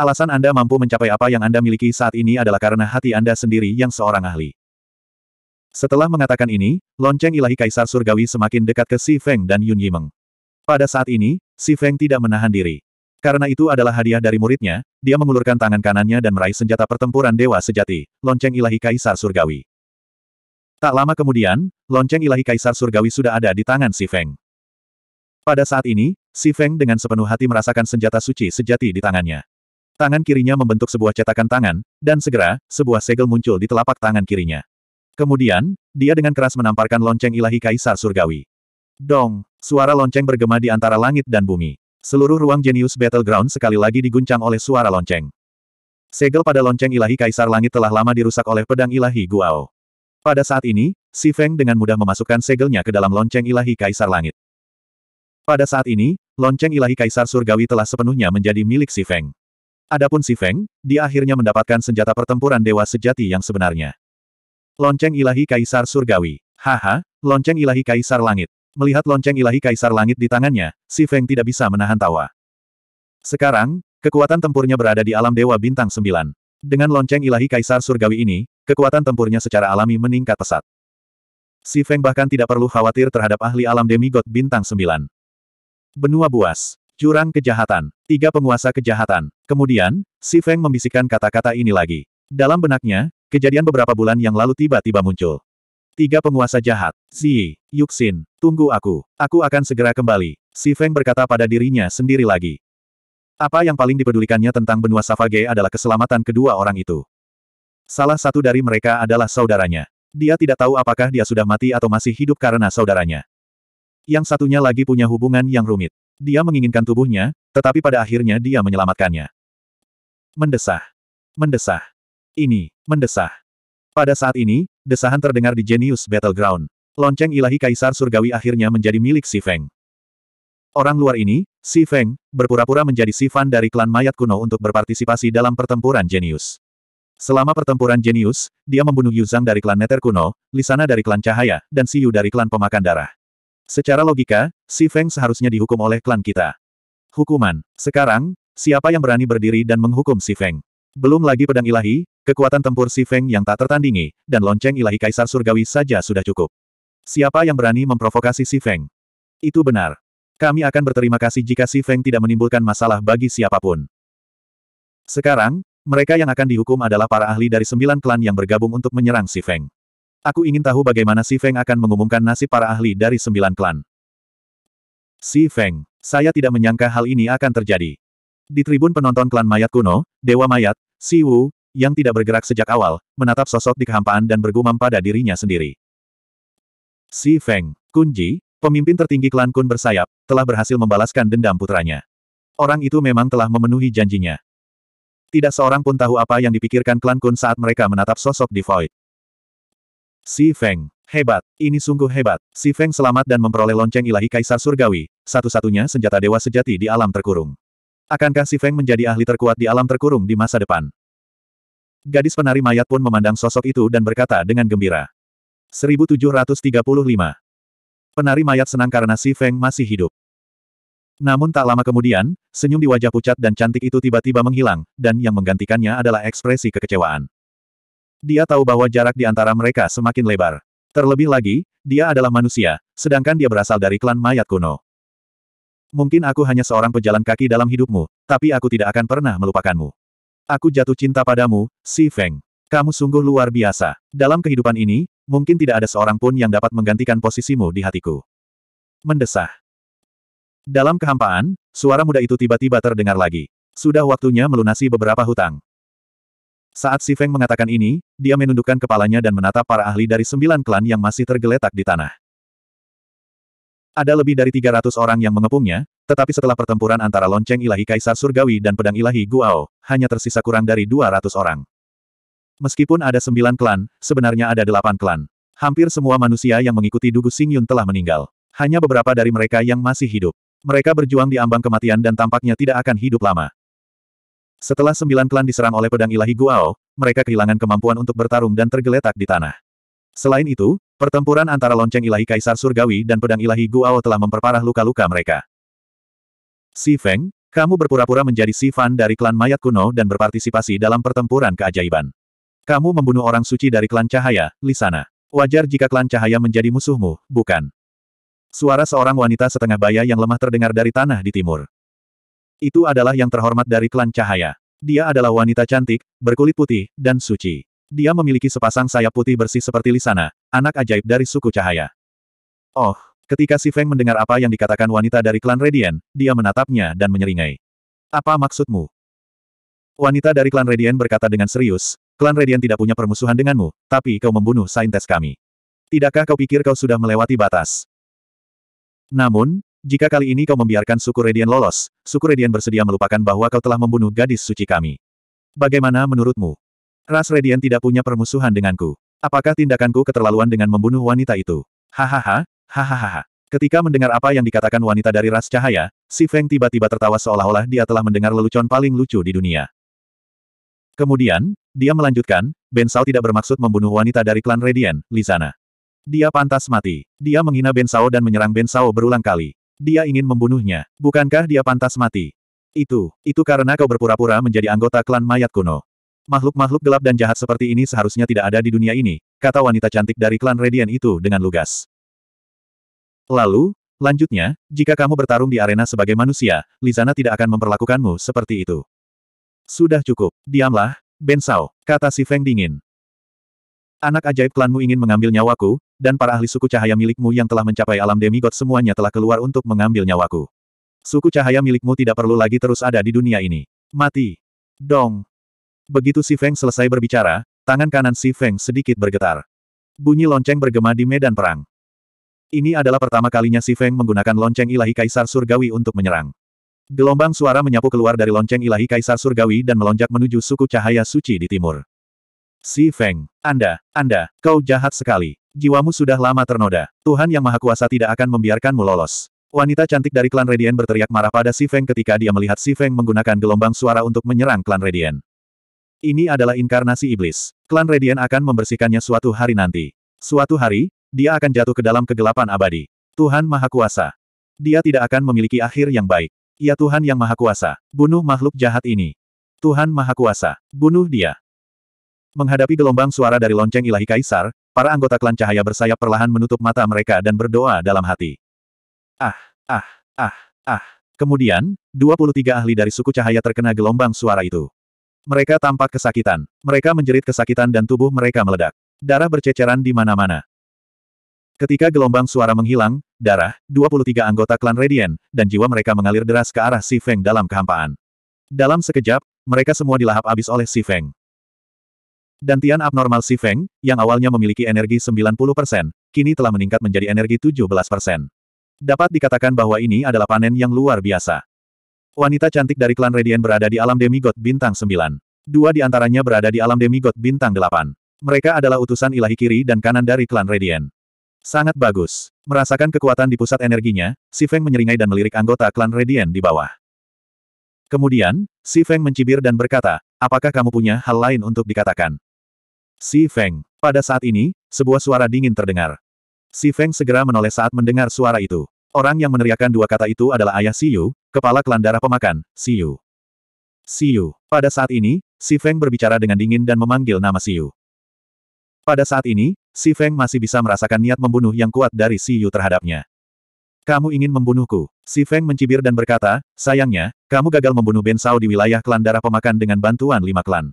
Alasan Anda mampu mencapai apa yang Anda miliki saat ini adalah karena hati Anda sendiri yang seorang ahli. Setelah mengatakan ini, lonceng ilahi Kaisar Surgawi semakin dekat ke Si Feng dan Yun Yimeng. Pada saat ini, Si Feng tidak menahan diri. Karena itu adalah hadiah dari muridnya, dia mengulurkan tangan kanannya dan meraih senjata pertempuran dewa sejati, lonceng ilahi Kaisar Surgawi. Tak lama kemudian, lonceng ilahi Kaisar Surgawi sudah ada di tangan Si Feng. Pada saat ini, Si Feng dengan sepenuh hati merasakan senjata suci sejati di tangannya. Tangan kirinya membentuk sebuah cetakan tangan, dan segera, sebuah segel muncul di telapak tangan kirinya. Kemudian, dia dengan keras menamparkan lonceng ilahi Kaisar Surgawi. Dong! Suara lonceng bergema di antara langit dan bumi. Seluruh ruang jenius battleground sekali lagi diguncang oleh suara lonceng. Segel pada lonceng ilahi Kaisar Langit telah lama dirusak oleh pedang ilahi Guao. Pada saat ini, Si Feng dengan mudah memasukkan segelnya ke dalam lonceng ilahi Kaisar Langit. Pada saat ini, lonceng ilahi Kaisar Surgawi telah sepenuhnya menjadi milik Si Feng. Adapun Si Feng, dia akhirnya mendapatkan senjata pertempuran dewa sejati yang sebenarnya. Lonceng ilahi Kaisar Surgawi. Haha, lonceng ilahi Kaisar Langit. Melihat lonceng ilahi Kaisar Langit di tangannya, Si Feng tidak bisa menahan tawa. Sekarang, kekuatan tempurnya berada di alam Dewa Bintang 9. Dengan lonceng ilahi Kaisar Surgawi ini, Kekuatan tempurnya secara alami meningkat pesat. Si Feng bahkan tidak perlu khawatir terhadap ahli alam demigod bintang 9. Benua buas. Jurang kejahatan. Tiga penguasa kejahatan. Kemudian, Si Feng membisikkan kata-kata ini lagi. Dalam benaknya, kejadian beberapa bulan yang lalu tiba-tiba muncul. Tiga penguasa jahat. Si Yuxin, tunggu aku. Aku akan segera kembali. Si Feng berkata pada dirinya sendiri lagi. Apa yang paling dipedulikannya tentang benua Safage adalah keselamatan kedua orang itu. Salah satu dari mereka adalah saudaranya. Dia tidak tahu apakah dia sudah mati atau masih hidup karena saudaranya. Yang satunya lagi punya hubungan yang rumit. Dia menginginkan tubuhnya, tetapi pada akhirnya dia menyelamatkannya. Mendesah. Mendesah. Ini, mendesah. Pada saat ini, desahan terdengar di Genius Battleground. Lonceng ilahi Kaisar Surgawi akhirnya menjadi milik Si Feng. Orang luar ini, Si Feng, berpura-pura menjadi Si Fan dari klan mayat kuno untuk berpartisipasi dalam pertempuran Genius. Selama pertempuran jenius, dia membunuh Yuzang dari klan Neter kuno, Lisana dari klan Cahaya, dan Siyu dari klan Pemakan Darah. Secara logika, Si Feng seharusnya dihukum oleh klan kita. Hukuman. Sekarang, siapa yang berani berdiri dan menghukum Si Feng? Belum lagi pedang ilahi, kekuatan tempur Si Feng yang tak tertandingi, dan lonceng ilahi Kaisar Surgawi saja sudah cukup. Siapa yang berani memprovokasi Si Feng? Itu benar. Kami akan berterima kasih jika Si Feng tidak menimbulkan masalah bagi siapapun. Sekarang, mereka yang akan dihukum adalah para ahli dari sembilan klan yang bergabung untuk menyerang Si Feng. Aku ingin tahu bagaimana Si Feng akan mengumumkan nasib para ahli dari sembilan klan. Si Feng, saya tidak menyangka hal ini akan terjadi. Di tribun penonton klan mayat kuno, Dewa Mayat, Si Wu, yang tidak bergerak sejak awal, menatap sosok di kehampaan dan bergumam pada dirinya sendiri. Si Feng, Kunji, pemimpin tertinggi klan Kun bersayap, telah berhasil membalaskan dendam putranya. Orang itu memang telah memenuhi janjinya. Tidak seorang pun tahu apa yang dipikirkan klan Kun saat mereka menatap sosok di Void. Si Feng. Hebat. Ini sungguh hebat. Si Feng selamat dan memperoleh lonceng ilahi Kaisar Surgawi, satu-satunya senjata dewa sejati di alam terkurung. Akankah Si Feng menjadi ahli terkuat di alam terkurung di masa depan? Gadis penari mayat pun memandang sosok itu dan berkata dengan gembira. 1735. Penari mayat senang karena Si Feng masih hidup. Namun tak lama kemudian, senyum di wajah pucat dan cantik itu tiba-tiba menghilang, dan yang menggantikannya adalah ekspresi kekecewaan. Dia tahu bahwa jarak di antara mereka semakin lebar. Terlebih lagi, dia adalah manusia, sedangkan dia berasal dari klan mayat kuno. Mungkin aku hanya seorang pejalan kaki dalam hidupmu, tapi aku tidak akan pernah melupakanmu. Aku jatuh cinta padamu, Si Feng. Kamu sungguh luar biasa. Dalam kehidupan ini, mungkin tidak ada seorang pun yang dapat menggantikan posisimu di hatiku. Mendesah. Dalam kehampaan, suara muda itu tiba-tiba terdengar lagi. Sudah waktunya melunasi beberapa hutang. Saat Si Feng mengatakan ini, dia menundukkan kepalanya dan menatap para ahli dari sembilan klan yang masih tergeletak di tanah. Ada lebih dari 300 orang yang mengepungnya, tetapi setelah pertempuran antara lonceng ilahi Kaisar Surgawi dan pedang ilahi Guao, hanya tersisa kurang dari 200 orang. Meskipun ada sembilan klan, sebenarnya ada delapan klan. Hampir semua manusia yang mengikuti Dugu Xingyun telah meninggal. Hanya beberapa dari mereka yang masih hidup. Mereka berjuang di ambang kematian dan tampaknya tidak akan hidup lama. Setelah sembilan klan diserang oleh pedang ilahi Guao, mereka kehilangan kemampuan untuk bertarung dan tergeletak di tanah. Selain itu, pertempuran antara lonceng ilahi Kaisar Surgawi dan pedang ilahi Guao telah memperparah luka-luka mereka. Si Feng, kamu berpura-pura menjadi Si Fan dari klan mayat kuno dan berpartisipasi dalam pertempuran keajaiban. Kamu membunuh orang suci dari klan cahaya, Lisana. Wajar jika klan cahaya menjadi musuhmu, bukan? Suara seorang wanita setengah baya yang lemah terdengar dari tanah di timur. Itu adalah yang terhormat dari klan cahaya. Dia adalah wanita cantik, berkulit putih, dan suci. Dia memiliki sepasang sayap putih bersih seperti Lisana, anak ajaib dari suku cahaya. Oh, ketika si Feng mendengar apa yang dikatakan wanita dari klan Redian, dia menatapnya dan menyeringai. Apa maksudmu? Wanita dari klan Redian berkata dengan serius, klan Redian tidak punya permusuhan denganmu, tapi kau membunuh saintes kami. Tidakkah kau pikir kau sudah melewati batas? Namun, jika kali ini kau membiarkan suku Redian lolos, suku Redian bersedia melupakan bahwa kau telah membunuh gadis suci kami. Bagaimana menurutmu? Ras Redian tidak punya permusuhan denganku. Apakah tindakanku keterlaluan dengan membunuh wanita itu? Hahaha, hahaha. Ketika mendengar apa yang dikatakan wanita dari ras cahaya, Si Feng tiba-tiba tertawa seolah-olah dia telah mendengar lelucon paling lucu di dunia. Kemudian, dia melanjutkan, Ben Sao tidak bermaksud membunuh wanita dari klan Radian, Lizana. Dia pantas mati. Dia menghina Ben Sao dan menyerang Ben Sao berulang kali. Dia ingin membunuhnya. Bukankah dia pantas mati? Itu, itu karena kau berpura-pura menjadi anggota klan mayat kuno. Makhluk-makhluk gelap dan jahat seperti ini seharusnya tidak ada di dunia ini, kata wanita cantik dari klan Redian itu dengan lugas. Lalu, lanjutnya, jika kamu bertarung di arena sebagai manusia, Lizana tidak akan memperlakukanmu seperti itu. Sudah cukup, diamlah, Ben Sao, kata si Feng dingin. Anak ajaib klanmu ingin mengambil nyawaku, dan para ahli suku cahaya milikmu yang telah mencapai alam demigod semuanya telah keluar untuk mengambil nyawaku. Suku cahaya milikmu tidak perlu lagi terus ada di dunia ini. Mati. Dong. Begitu Si Feng selesai berbicara, tangan kanan Si Feng sedikit bergetar. Bunyi lonceng bergema di medan perang. Ini adalah pertama kalinya Si Feng menggunakan lonceng ilahi Kaisar Surgawi untuk menyerang. Gelombang suara menyapu keluar dari lonceng ilahi Kaisar Surgawi dan melonjak menuju suku cahaya suci di timur. Si Feng, Anda, Anda, kau jahat sekali. Jiwamu sudah lama ternoda. Tuhan Yang Maha Kuasa tidak akan membiarkanmu lolos. Wanita cantik dari klan Radiant berteriak marah pada Si Feng ketika dia melihat Si Feng menggunakan gelombang suara untuk menyerang klan Radiant. Ini adalah inkarnasi iblis. Klan Radiant akan membersihkannya suatu hari nanti. Suatu hari, dia akan jatuh ke dalam kegelapan abadi. Tuhan Maha Kuasa. Dia tidak akan memiliki akhir yang baik. Ya Tuhan Yang Maha Kuasa, bunuh makhluk jahat ini. Tuhan Maha Kuasa, bunuh dia. Menghadapi gelombang suara dari lonceng ilahi kaisar, Para anggota klan cahaya bersayap perlahan menutup mata mereka dan berdoa dalam hati. Ah, ah, ah, ah. Kemudian, 23 ahli dari suku cahaya terkena gelombang suara itu. Mereka tampak kesakitan. Mereka menjerit kesakitan dan tubuh mereka meledak. Darah berceceran di mana-mana. Ketika gelombang suara menghilang, darah, 23 anggota klan Radiant, dan jiwa mereka mengalir deras ke arah Si Feng dalam kehampaan. Dalam sekejap, mereka semua dilahap abis oleh Si Feng. Dan tian abnormal Si Feng, yang awalnya memiliki energi 90%, kini telah meningkat menjadi energi 17%. Dapat dikatakan bahwa ini adalah panen yang luar biasa. Wanita cantik dari klan Radiant berada di alam demigod bintang 9. Dua di antaranya berada di alam demigod bintang 8. Mereka adalah utusan ilahi kiri dan kanan dari klan Radiant. Sangat bagus. Merasakan kekuatan di pusat energinya, Si Feng menyeringai dan melirik anggota klan Radiant di bawah. Kemudian, Si Feng mencibir dan berkata, apakah kamu punya hal lain untuk dikatakan? Si Feng. Pada saat ini, sebuah suara dingin terdengar. Si Feng segera menoleh saat mendengar suara itu. Orang yang meneriakkan dua kata itu adalah ayah Siu, kepala klan darah pemakan, Siu. Siu. Pada saat ini, Si Feng berbicara dengan dingin dan memanggil nama Siu. Pada saat ini, Si Feng masih bisa merasakan niat membunuh yang kuat dari Siu terhadapnya. Kamu ingin membunuhku? Si Feng mencibir dan berkata, sayangnya, kamu gagal membunuh Ben Sao di wilayah klan darah pemakan dengan bantuan lima klan.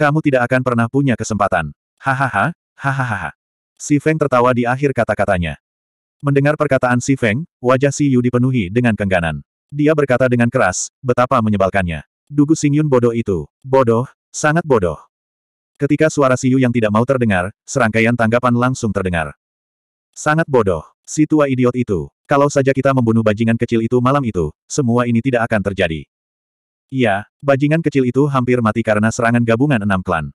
Kamu tidak akan pernah punya kesempatan. Hahaha, hahaha. Si Feng tertawa di akhir kata-katanya. Mendengar perkataan Si Feng, wajah Si Yu dipenuhi dengan kengganan. Dia berkata dengan keras, betapa menyebalkannya. Dugu Xingyun bodoh itu. Bodoh, sangat bodoh. Ketika suara Si Yu yang tidak mau terdengar, serangkaian tanggapan langsung terdengar. Sangat bodoh, si tua idiot itu. Kalau saja kita membunuh bajingan kecil itu malam itu, semua ini tidak akan terjadi. Iya, bajingan kecil itu hampir mati karena serangan gabungan enam klan.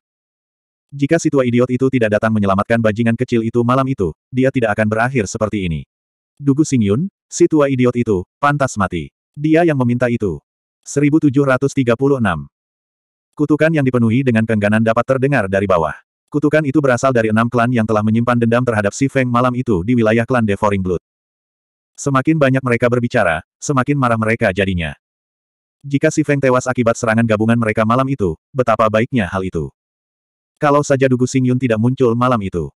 Jika si tua idiot itu tidak datang menyelamatkan bajingan kecil itu malam itu, dia tidak akan berakhir seperti ini. Dugu Singyun, si tua idiot itu, pantas mati. Dia yang meminta itu. 1736. Kutukan yang dipenuhi dengan kengganan dapat terdengar dari bawah. Kutukan itu berasal dari enam klan yang telah menyimpan dendam terhadap si Feng malam itu di wilayah klan Devouring Blood. Semakin banyak mereka berbicara, semakin marah mereka jadinya. Jika si Feng tewas akibat serangan gabungan mereka malam itu, betapa baiknya hal itu. Kalau saja Dugu Xing Yun tidak muncul malam itu.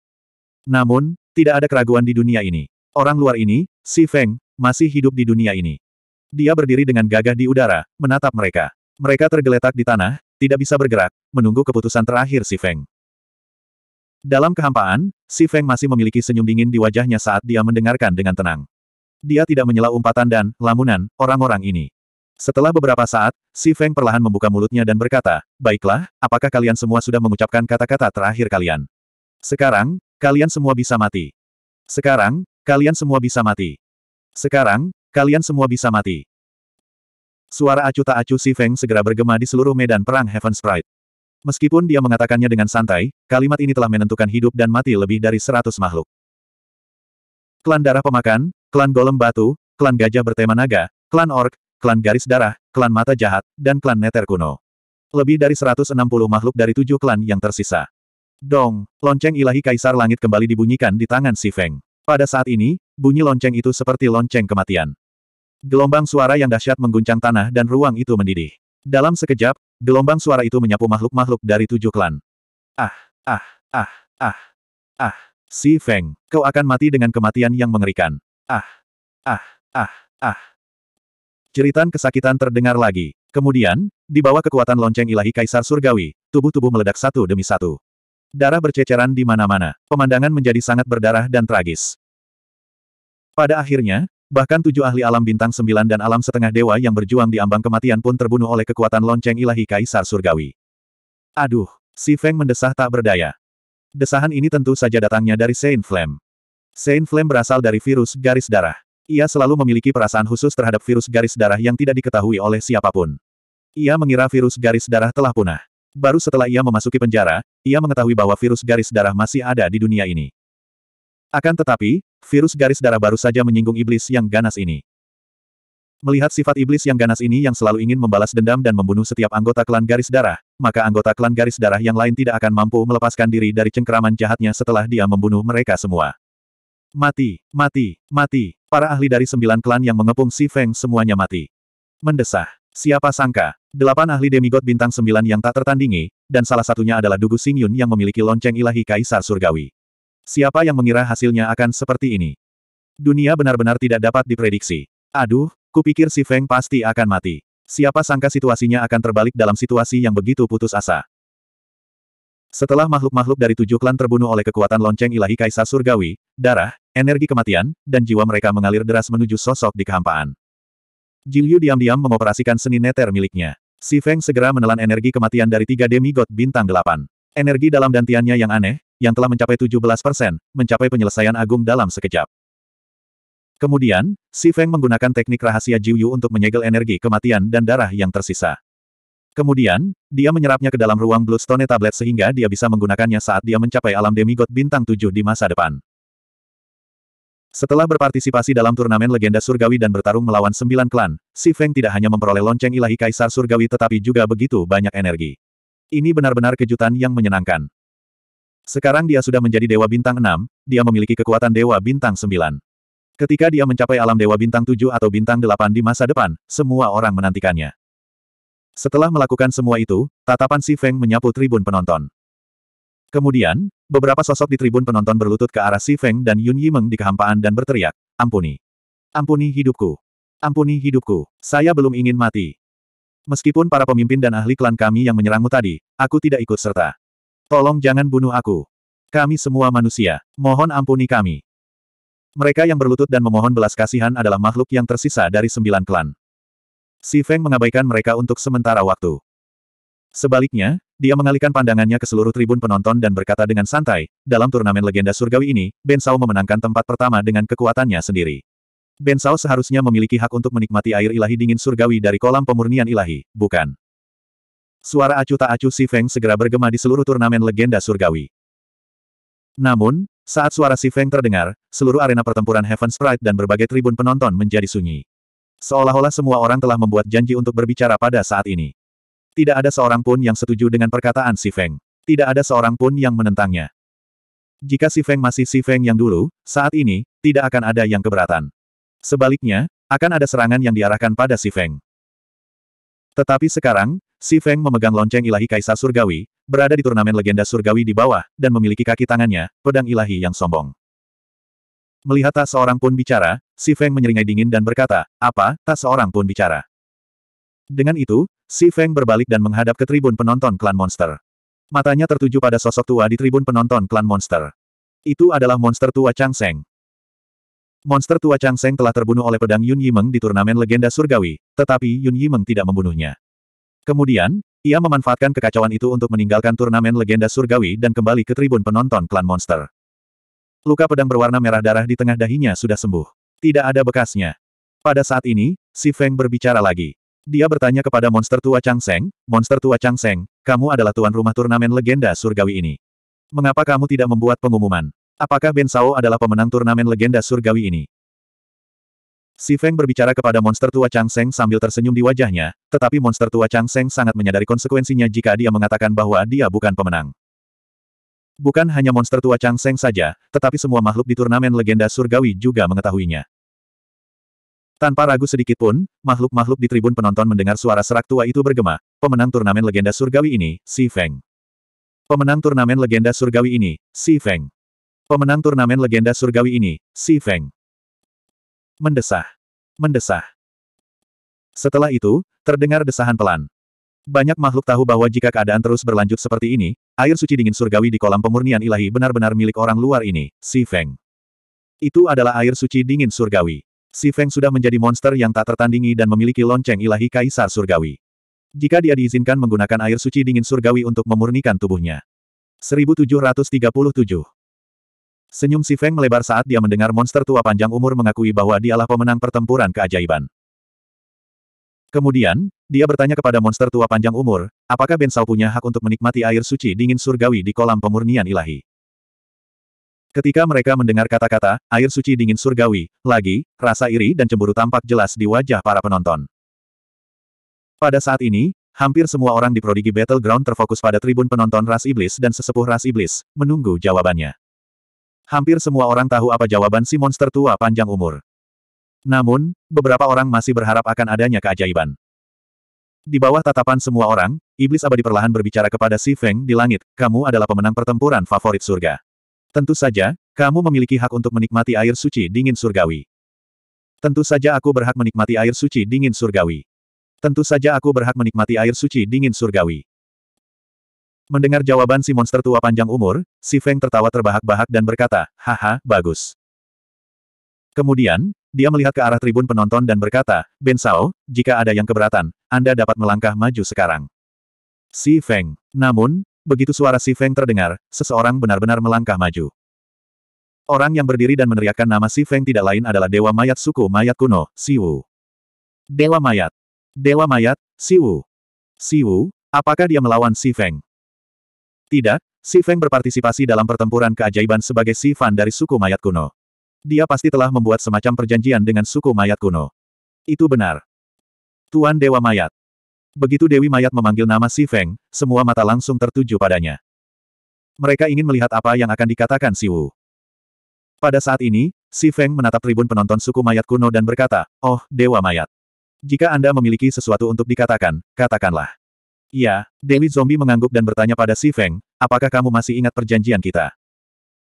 Namun, tidak ada keraguan di dunia ini. Orang luar ini, si Feng, masih hidup di dunia ini. Dia berdiri dengan gagah di udara, menatap mereka. Mereka tergeletak di tanah, tidak bisa bergerak, menunggu keputusan terakhir si Feng. Dalam kehampaan, si Feng masih memiliki senyum dingin di wajahnya saat dia mendengarkan dengan tenang. Dia tidak menyela umpatan dan lamunan orang-orang ini. Setelah beberapa saat, Si Feng perlahan membuka mulutnya dan berkata, Baiklah, apakah kalian semua sudah mengucapkan kata-kata terakhir kalian? Sekarang, kalian semua bisa mati. Sekarang, kalian semua bisa mati. Sekarang, kalian semua bisa mati. Suara acu tak acu Si Feng segera bergema di seluruh medan perang Heaven Sprite. Meskipun dia mengatakannya dengan santai, kalimat ini telah menentukan hidup dan mati lebih dari seratus makhluk. Klan Darah Pemakan, Klan Golem Batu, Klan Gajah Bertema Naga, Klan ork klan garis darah, klan mata jahat, dan klan neter kuno. Lebih dari 160 makhluk dari tujuh klan yang tersisa. Dong, lonceng ilahi kaisar langit kembali dibunyikan di tangan Si Feng. Pada saat ini, bunyi lonceng itu seperti lonceng kematian. Gelombang suara yang dahsyat mengguncang tanah dan ruang itu mendidih. Dalam sekejap, gelombang suara itu menyapu makhluk-makhluk dari tujuh klan. Ah, ah, ah, ah, ah. Si Feng, kau akan mati dengan kematian yang mengerikan. Ah, ah, ah, ah. Jeritan kesakitan terdengar lagi. Kemudian, di bawah kekuatan lonceng ilahi Kaisar Surgawi, tubuh-tubuh meledak satu demi satu. Darah berceceran di mana-mana. Pemandangan menjadi sangat berdarah dan tragis. Pada akhirnya, bahkan tujuh ahli alam bintang sembilan dan alam setengah dewa yang berjuang di ambang kematian pun terbunuh oleh kekuatan lonceng ilahi Kaisar Surgawi. Aduh, si Feng mendesah tak berdaya. Desahan ini tentu saja datangnya dari Saint Flame. Saint Flame berasal dari virus garis darah. Ia selalu memiliki perasaan khusus terhadap virus garis darah yang tidak diketahui oleh siapapun. Ia mengira virus garis darah telah punah. Baru setelah ia memasuki penjara, ia mengetahui bahwa virus garis darah masih ada di dunia ini. Akan tetapi, virus garis darah baru saja menyinggung iblis yang ganas ini. Melihat sifat iblis yang ganas ini yang selalu ingin membalas dendam dan membunuh setiap anggota klan garis darah, maka anggota klan garis darah yang lain tidak akan mampu melepaskan diri dari cengkeraman jahatnya setelah dia membunuh mereka semua. Mati, mati, mati. Para ahli dari sembilan klan yang mengepung Si Feng semuanya mati. Mendesah. Siapa sangka, delapan ahli demigod bintang sembilan yang tak tertandingi, dan salah satunya adalah Dugu Xingyun yang memiliki lonceng ilahi Kaisar Surgawi. Siapa yang mengira hasilnya akan seperti ini? Dunia benar-benar tidak dapat diprediksi. Aduh, kupikir Si Feng pasti akan mati. Siapa sangka situasinya akan terbalik dalam situasi yang begitu putus asa. Setelah makhluk-makhluk dari tujuh klan terbunuh oleh kekuatan lonceng ilahi Kaisar Surgawi, darah, energi kematian, dan jiwa mereka mengalir deras menuju sosok di kehampaan. Jilyu diam-diam mengoperasikan seni neter miliknya. Si Feng segera menelan energi kematian dari tiga demigod bintang delapan. Energi dalam dantiannya yang aneh, yang telah mencapai 17 persen, mencapai penyelesaian agung dalam sekejap. Kemudian, Si Feng menggunakan teknik rahasia Jiuyu untuk menyegel energi kematian dan darah yang tersisa. Kemudian, dia menyerapnya ke dalam ruang Bloodstone Tablet sehingga dia bisa menggunakannya saat dia mencapai alam demigod bintang 7 di masa depan. Setelah berpartisipasi dalam turnamen legenda surgawi dan bertarung melawan sembilan klan, Si Feng tidak hanya memperoleh lonceng ilahi kaisar surgawi tetapi juga begitu banyak energi. Ini benar-benar kejutan yang menyenangkan. Sekarang dia sudah menjadi dewa bintang enam, dia memiliki kekuatan dewa bintang sembilan. Ketika dia mencapai alam dewa bintang Tujuh atau bintang delapan di masa depan, semua orang menantikannya. Setelah melakukan semua itu, tatapan Si Feng menyapu tribun penonton. Kemudian, beberapa sosok di tribun penonton berlutut ke arah Si Feng dan Yun Yimeng di kehampaan dan berteriak, Ampuni! Ampuni hidupku! Ampuni hidupku! Saya belum ingin mati! Meskipun para pemimpin dan ahli klan kami yang menyerangmu tadi, aku tidak ikut serta. Tolong jangan bunuh aku. Kami semua manusia, mohon ampuni kami. Mereka yang berlutut dan memohon belas kasihan adalah makhluk yang tersisa dari sembilan klan. Si Feng mengabaikan mereka untuk sementara waktu. Sebaliknya, dia mengalihkan pandangannya ke seluruh tribun penonton dan berkata dengan santai, dalam turnamen legenda surgawi ini, Ben Sao memenangkan tempat pertama dengan kekuatannya sendiri. Ben Sao seharusnya memiliki hak untuk menikmati air ilahi dingin surgawi dari kolam pemurnian ilahi, bukan? Suara acuh tak acuh si Feng segera bergema di seluruh turnamen legenda surgawi. Namun, saat suara si Feng terdengar, seluruh arena pertempuran Heaven Sprite dan berbagai tribun penonton menjadi sunyi. Seolah-olah semua orang telah membuat janji untuk berbicara pada saat ini. Tidak ada seorang pun yang setuju dengan perkataan Si Feng. Tidak ada seorang pun yang menentangnya. Jika Si Feng masih Si Feng yang dulu, saat ini, tidak akan ada yang keberatan. Sebaliknya, akan ada serangan yang diarahkan pada Si Feng. Tetapi sekarang, Si Feng memegang lonceng ilahi Kaisar Surgawi, berada di turnamen legenda Surgawi di bawah, dan memiliki kaki tangannya, pedang ilahi yang sombong. Melihat tak seorang pun bicara, Si Feng menyeringai dingin dan berkata, apa, tak seorang pun bicara. Dengan itu, Si Feng berbalik dan menghadap ke tribun penonton klan monster. Matanya tertuju pada sosok tua di tribun penonton klan monster. Itu adalah monster tua Chang Seng. Monster tua Chang Seng telah terbunuh oleh pedang Yun Yimeng di turnamen legenda surgawi, tetapi Yun Yimeng tidak membunuhnya. Kemudian, ia memanfaatkan kekacauan itu untuk meninggalkan turnamen legenda surgawi dan kembali ke tribun penonton klan monster. Luka pedang berwarna merah darah di tengah dahinya sudah sembuh. Tidak ada bekasnya. Pada saat ini, si Feng berbicara lagi. Dia bertanya kepada monster tua Chang Seng, Monster tua Chang Seng, kamu adalah tuan rumah turnamen legenda surgawi ini. Mengapa kamu tidak membuat pengumuman? Apakah Ben Sao adalah pemenang turnamen legenda surgawi ini? Si Feng berbicara kepada monster tua Chang Seng sambil tersenyum di wajahnya, tetapi monster tua Chang Seng sangat menyadari konsekuensinya jika dia mengatakan bahwa dia bukan pemenang. Bukan hanya monster tua Chang Seng saja, tetapi semua makhluk di turnamen legenda surgawi juga mengetahuinya. Tanpa ragu sedikit pun, makhluk-makhluk di tribun penonton mendengar suara serak tua itu bergema, pemenang turnamen legenda surgawi ini, Si Feng. Pemenang turnamen legenda surgawi ini, Si Feng. Pemenang turnamen legenda surgawi ini, Si Feng. Mendesah. Mendesah. Setelah itu, terdengar desahan pelan. Banyak makhluk tahu bahwa jika keadaan terus berlanjut seperti ini, Air suci dingin surgawi di kolam pemurnian ilahi benar-benar milik orang luar ini, Si Feng. Itu adalah air suci dingin surgawi. Si Feng sudah menjadi monster yang tak tertandingi dan memiliki lonceng ilahi kaisar surgawi. Jika dia diizinkan menggunakan air suci dingin surgawi untuk memurnikan tubuhnya. 1737 Senyum Si Feng melebar saat dia mendengar monster tua panjang umur mengakui bahwa dialah pemenang pertempuran keajaiban. Kemudian, dia bertanya kepada monster tua panjang umur, apakah Ben Sao punya hak untuk menikmati air suci dingin surgawi di kolam pemurnian ilahi. Ketika mereka mendengar kata-kata, air suci dingin surgawi, lagi, rasa iri dan cemburu tampak jelas di wajah para penonton. Pada saat ini, hampir semua orang di Prodigy Battleground terfokus pada tribun penonton ras iblis dan sesepuh ras iblis, menunggu jawabannya. Hampir semua orang tahu apa jawaban si monster tua panjang umur. Namun, beberapa orang masih berharap akan adanya keajaiban. Di bawah tatapan semua orang, iblis abadi perlahan berbicara kepada Si Feng di langit, kamu adalah pemenang pertempuran favorit surga. Tentu saja, kamu memiliki hak untuk menikmati air suci dingin surgawi. Tentu saja aku berhak menikmati air suci dingin surgawi. Tentu saja aku berhak menikmati air suci dingin surgawi. Mendengar jawaban si monster tua panjang umur, Si Feng tertawa terbahak-bahak dan berkata, haha, bagus. Kemudian, dia melihat ke arah tribun penonton dan berkata, Ben Sao, jika ada yang keberatan, Anda dapat melangkah maju sekarang. Si Feng. Namun, begitu suara Si Feng terdengar, seseorang benar-benar melangkah maju. Orang yang berdiri dan meneriakkan nama Si Feng tidak lain adalah Dewa Mayat Suku Mayat Kuno, Si Wu. Dewa Mayat. Dewa Mayat, Si Wu. Si Wu, apakah dia melawan Si Feng? Tidak, Si Feng berpartisipasi dalam pertempuran keajaiban sebagai Si Fan dari suku mayat kuno. Dia pasti telah membuat semacam perjanjian dengan suku mayat kuno. Itu benar. Tuan Dewa Mayat. Begitu Dewi Mayat memanggil nama Si Feng, semua mata langsung tertuju padanya. Mereka ingin melihat apa yang akan dikatakan Si Wu. Pada saat ini, Si Feng menatap tribun penonton suku mayat kuno dan berkata, Oh, Dewa Mayat. Jika Anda memiliki sesuatu untuk dikatakan, katakanlah. Ya, Dewi Zombie mengangguk dan bertanya pada Si Feng, apakah kamu masih ingat perjanjian kita?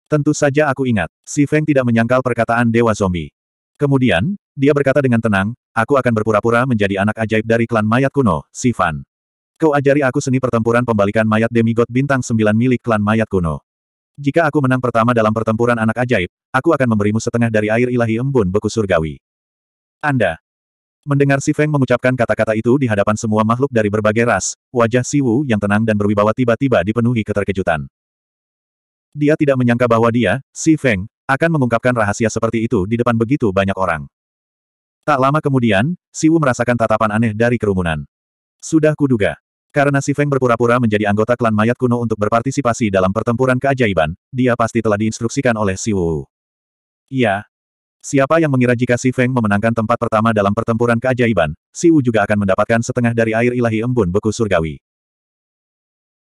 Tentu saja aku ingat, si Feng tidak menyangkal perkataan Dewa Zombie. Kemudian, dia berkata dengan tenang, aku akan berpura-pura menjadi anak ajaib dari klan mayat kuno, si Fan. Kau ajari aku seni pertempuran pembalikan mayat demigod bintang 9 milik klan mayat kuno. Jika aku menang pertama dalam pertempuran anak ajaib, aku akan memberimu setengah dari air ilahi embun beku surgawi. Anda. Mendengar si Feng mengucapkan kata-kata itu di hadapan semua makhluk dari berbagai ras, wajah Si Wu yang tenang dan berwibawa tiba-tiba dipenuhi keterkejutan. Dia tidak menyangka bahwa dia, Si Feng, akan mengungkapkan rahasia seperti itu di depan begitu banyak orang. Tak lama kemudian, Si Wu merasakan tatapan aneh dari kerumunan. Sudah kuduga. Karena Si Feng berpura-pura menjadi anggota klan mayat kuno untuk berpartisipasi dalam pertempuran keajaiban, dia pasti telah diinstruksikan oleh Si Wu. Ya, Siapa yang mengira jika Si Feng memenangkan tempat pertama dalam pertempuran keajaiban, Si Wu juga akan mendapatkan setengah dari air ilahi embun beku surgawi.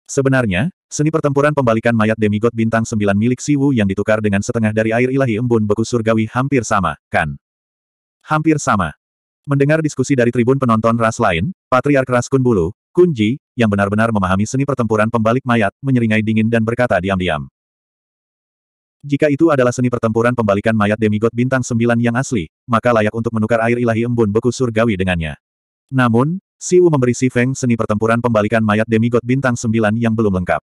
Sebenarnya, Seni pertempuran pembalikan mayat demigod bintang sembilan milik Siwu yang ditukar dengan setengah dari air ilahi embun beku surgawi hampir sama, kan? Hampir sama. Mendengar diskusi dari tribun penonton ras lain, Patriark ras kunbulu Kunji, yang benar-benar memahami seni pertempuran pembalik mayat, menyeringai dingin dan berkata diam-diam. Jika itu adalah seni pertempuran pembalikan mayat demigod bintang sembilan yang asli, maka layak untuk menukar air ilahi embun beku surgawi dengannya. Namun, Siwu memberi Si Feng seni pertempuran pembalikan mayat demigod bintang sembilan yang belum lengkap.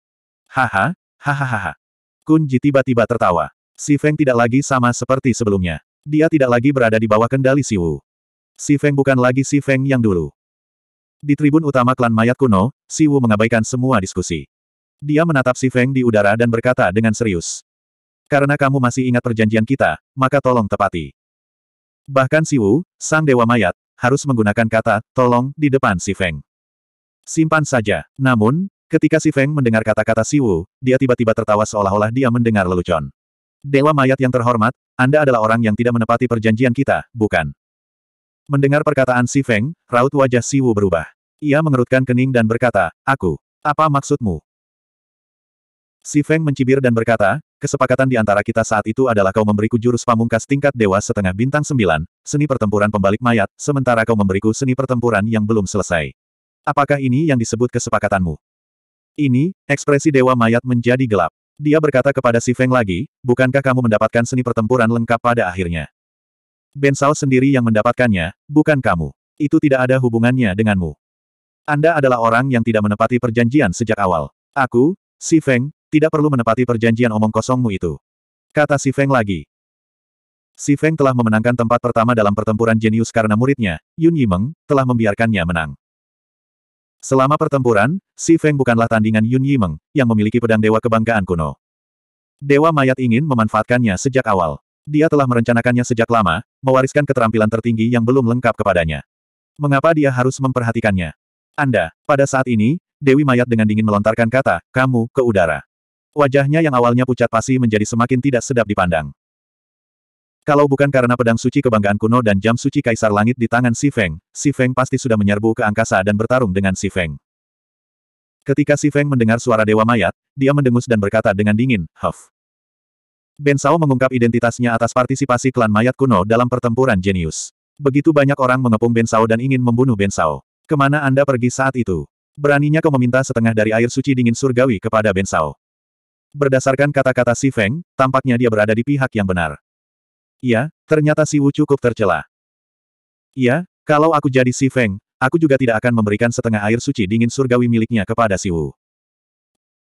Haha, hahaha. Kun Ji tiba-tiba tertawa. Si Feng tidak lagi sama seperti sebelumnya. Dia tidak lagi berada di bawah kendali Si Wu. Si Feng bukan lagi Si Feng yang dulu. Di tribun utama klan mayat kuno, Si Wu mengabaikan semua diskusi. Dia menatap Si Feng di udara dan berkata dengan serius. Karena kamu masih ingat perjanjian kita, maka tolong tepati. Bahkan Si Wu, sang dewa mayat, harus menggunakan kata, tolong, di depan Si Feng. Simpan saja. Namun, Ketika si Feng mendengar kata-kata Si Wu, dia tiba-tiba tertawa seolah-olah dia mendengar lelucon. Dewa mayat yang terhormat, Anda adalah orang yang tidak menepati perjanjian kita, bukan? Mendengar perkataan si Feng, raut wajah Si Wu berubah. Ia mengerutkan kening dan berkata, Aku, apa maksudmu? Si Feng mencibir dan berkata, kesepakatan di antara kita saat itu adalah kau memberiku jurus pamungkas tingkat dewa setengah bintang sembilan, seni pertempuran pembalik mayat, sementara kau memberiku seni pertempuran yang belum selesai. Apakah ini yang disebut kesepakatanmu? Ini, ekspresi Dewa Mayat menjadi gelap. Dia berkata kepada Si Feng lagi, bukankah kamu mendapatkan seni pertempuran lengkap pada akhirnya? Ben Sao sendiri yang mendapatkannya, bukan kamu. Itu tidak ada hubungannya denganmu. Anda adalah orang yang tidak menepati perjanjian sejak awal. Aku, Si Feng, tidak perlu menepati perjanjian omong kosongmu itu. Kata Si Feng lagi. Si Feng telah memenangkan tempat pertama dalam pertempuran jenius karena muridnya, Yun Yimeng, telah membiarkannya menang. Selama pertempuran, Si Feng bukanlah tandingan Yun Yimeng, yang memiliki pedang dewa kebanggaan kuno. Dewa mayat ingin memanfaatkannya sejak awal. Dia telah merencanakannya sejak lama, mewariskan keterampilan tertinggi yang belum lengkap kepadanya. Mengapa dia harus memperhatikannya? Anda, pada saat ini, Dewi Mayat dengan dingin melontarkan kata, kamu, ke udara. Wajahnya yang awalnya pucat pasi menjadi semakin tidak sedap dipandang. Kalau bukan karena pedang suci kebanggaan kuno dan jam suci kaisar langit di tangan Si Feng, Si Feng pasti sudah menyerbu ke angkasa dan bertarung dengan Si Feng. Ketika Si Feng mendengar suara Dewa Mayat, dia mendengus dan berkata dengan dingin, Huff. Ben Sao mengungkap identitasnya atas partisipasi klan mayat kuno dalam pertempuran jenius. Begitu banyak orang mengepung Ben Sao dan ingin membunuh Ben Sao. Kemana Anda pergi saat itu? Beraninya kau meminta setengah dari air suci dingin surgawi kepada Ben Sao. Berdasarkan kata-kata Si Feng, tampaknya dia berada di pihak yang benar. Iya, ternyata si Wu cukup tercela. Iya, kalau aku jadi si Feng, aku juga tidak akan memberikan setengah air suci dingin surgawi miliknya kepada si Wu.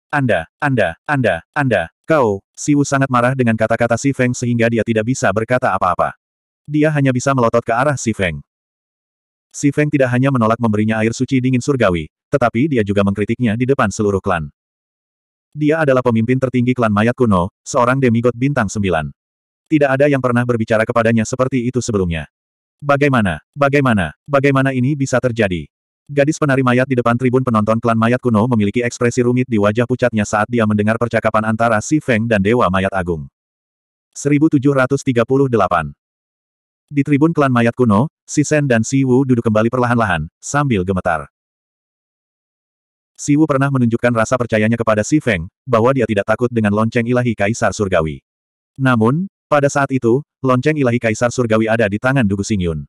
Anda, Anda, Anda, Anda, kau, si Wu sangat marah dengan kata-kata si Feng sehingga dia tidak bisa berkata apa-apa. Dia hanya bisa melotot ke arah si Feng. Si Feng tidak hanya menolak memberinya air suci dingin surgawi, tetapi dia juga mengkritiknya di depan seluruh klan. Dia adalah pemimpin tertinggi klan mayat kuno, seorang demigod bintang sembilan. Tidak ada yang pernah berbicara kepadanya seperti itu sebelumnya. Bagaimana, bagaimana, bagaimana ini bisa terjadi? Gadis penari mayat di depan tribun penonton klan mayat kuno memiliki ekspresi rumit di wajah pucatnya saat dia mendengar percakapan antara Si Feng dan Dewa Mayat Agung. 1738 Di tribun klan mayat kuno, Si Sen dan Si Wu duduk kembali perlahan-lahan, sambil gemetar. Si Wu pernah menunjukkan rasa percayanya kepada Si Feng, bahwa dia tidak takut dengan lonceng ilahi Kaisar Surgawi. Namun, pada saat itu, lonceng ilahi Kaisar Surgawi ada di tangan Dugu Xingyun.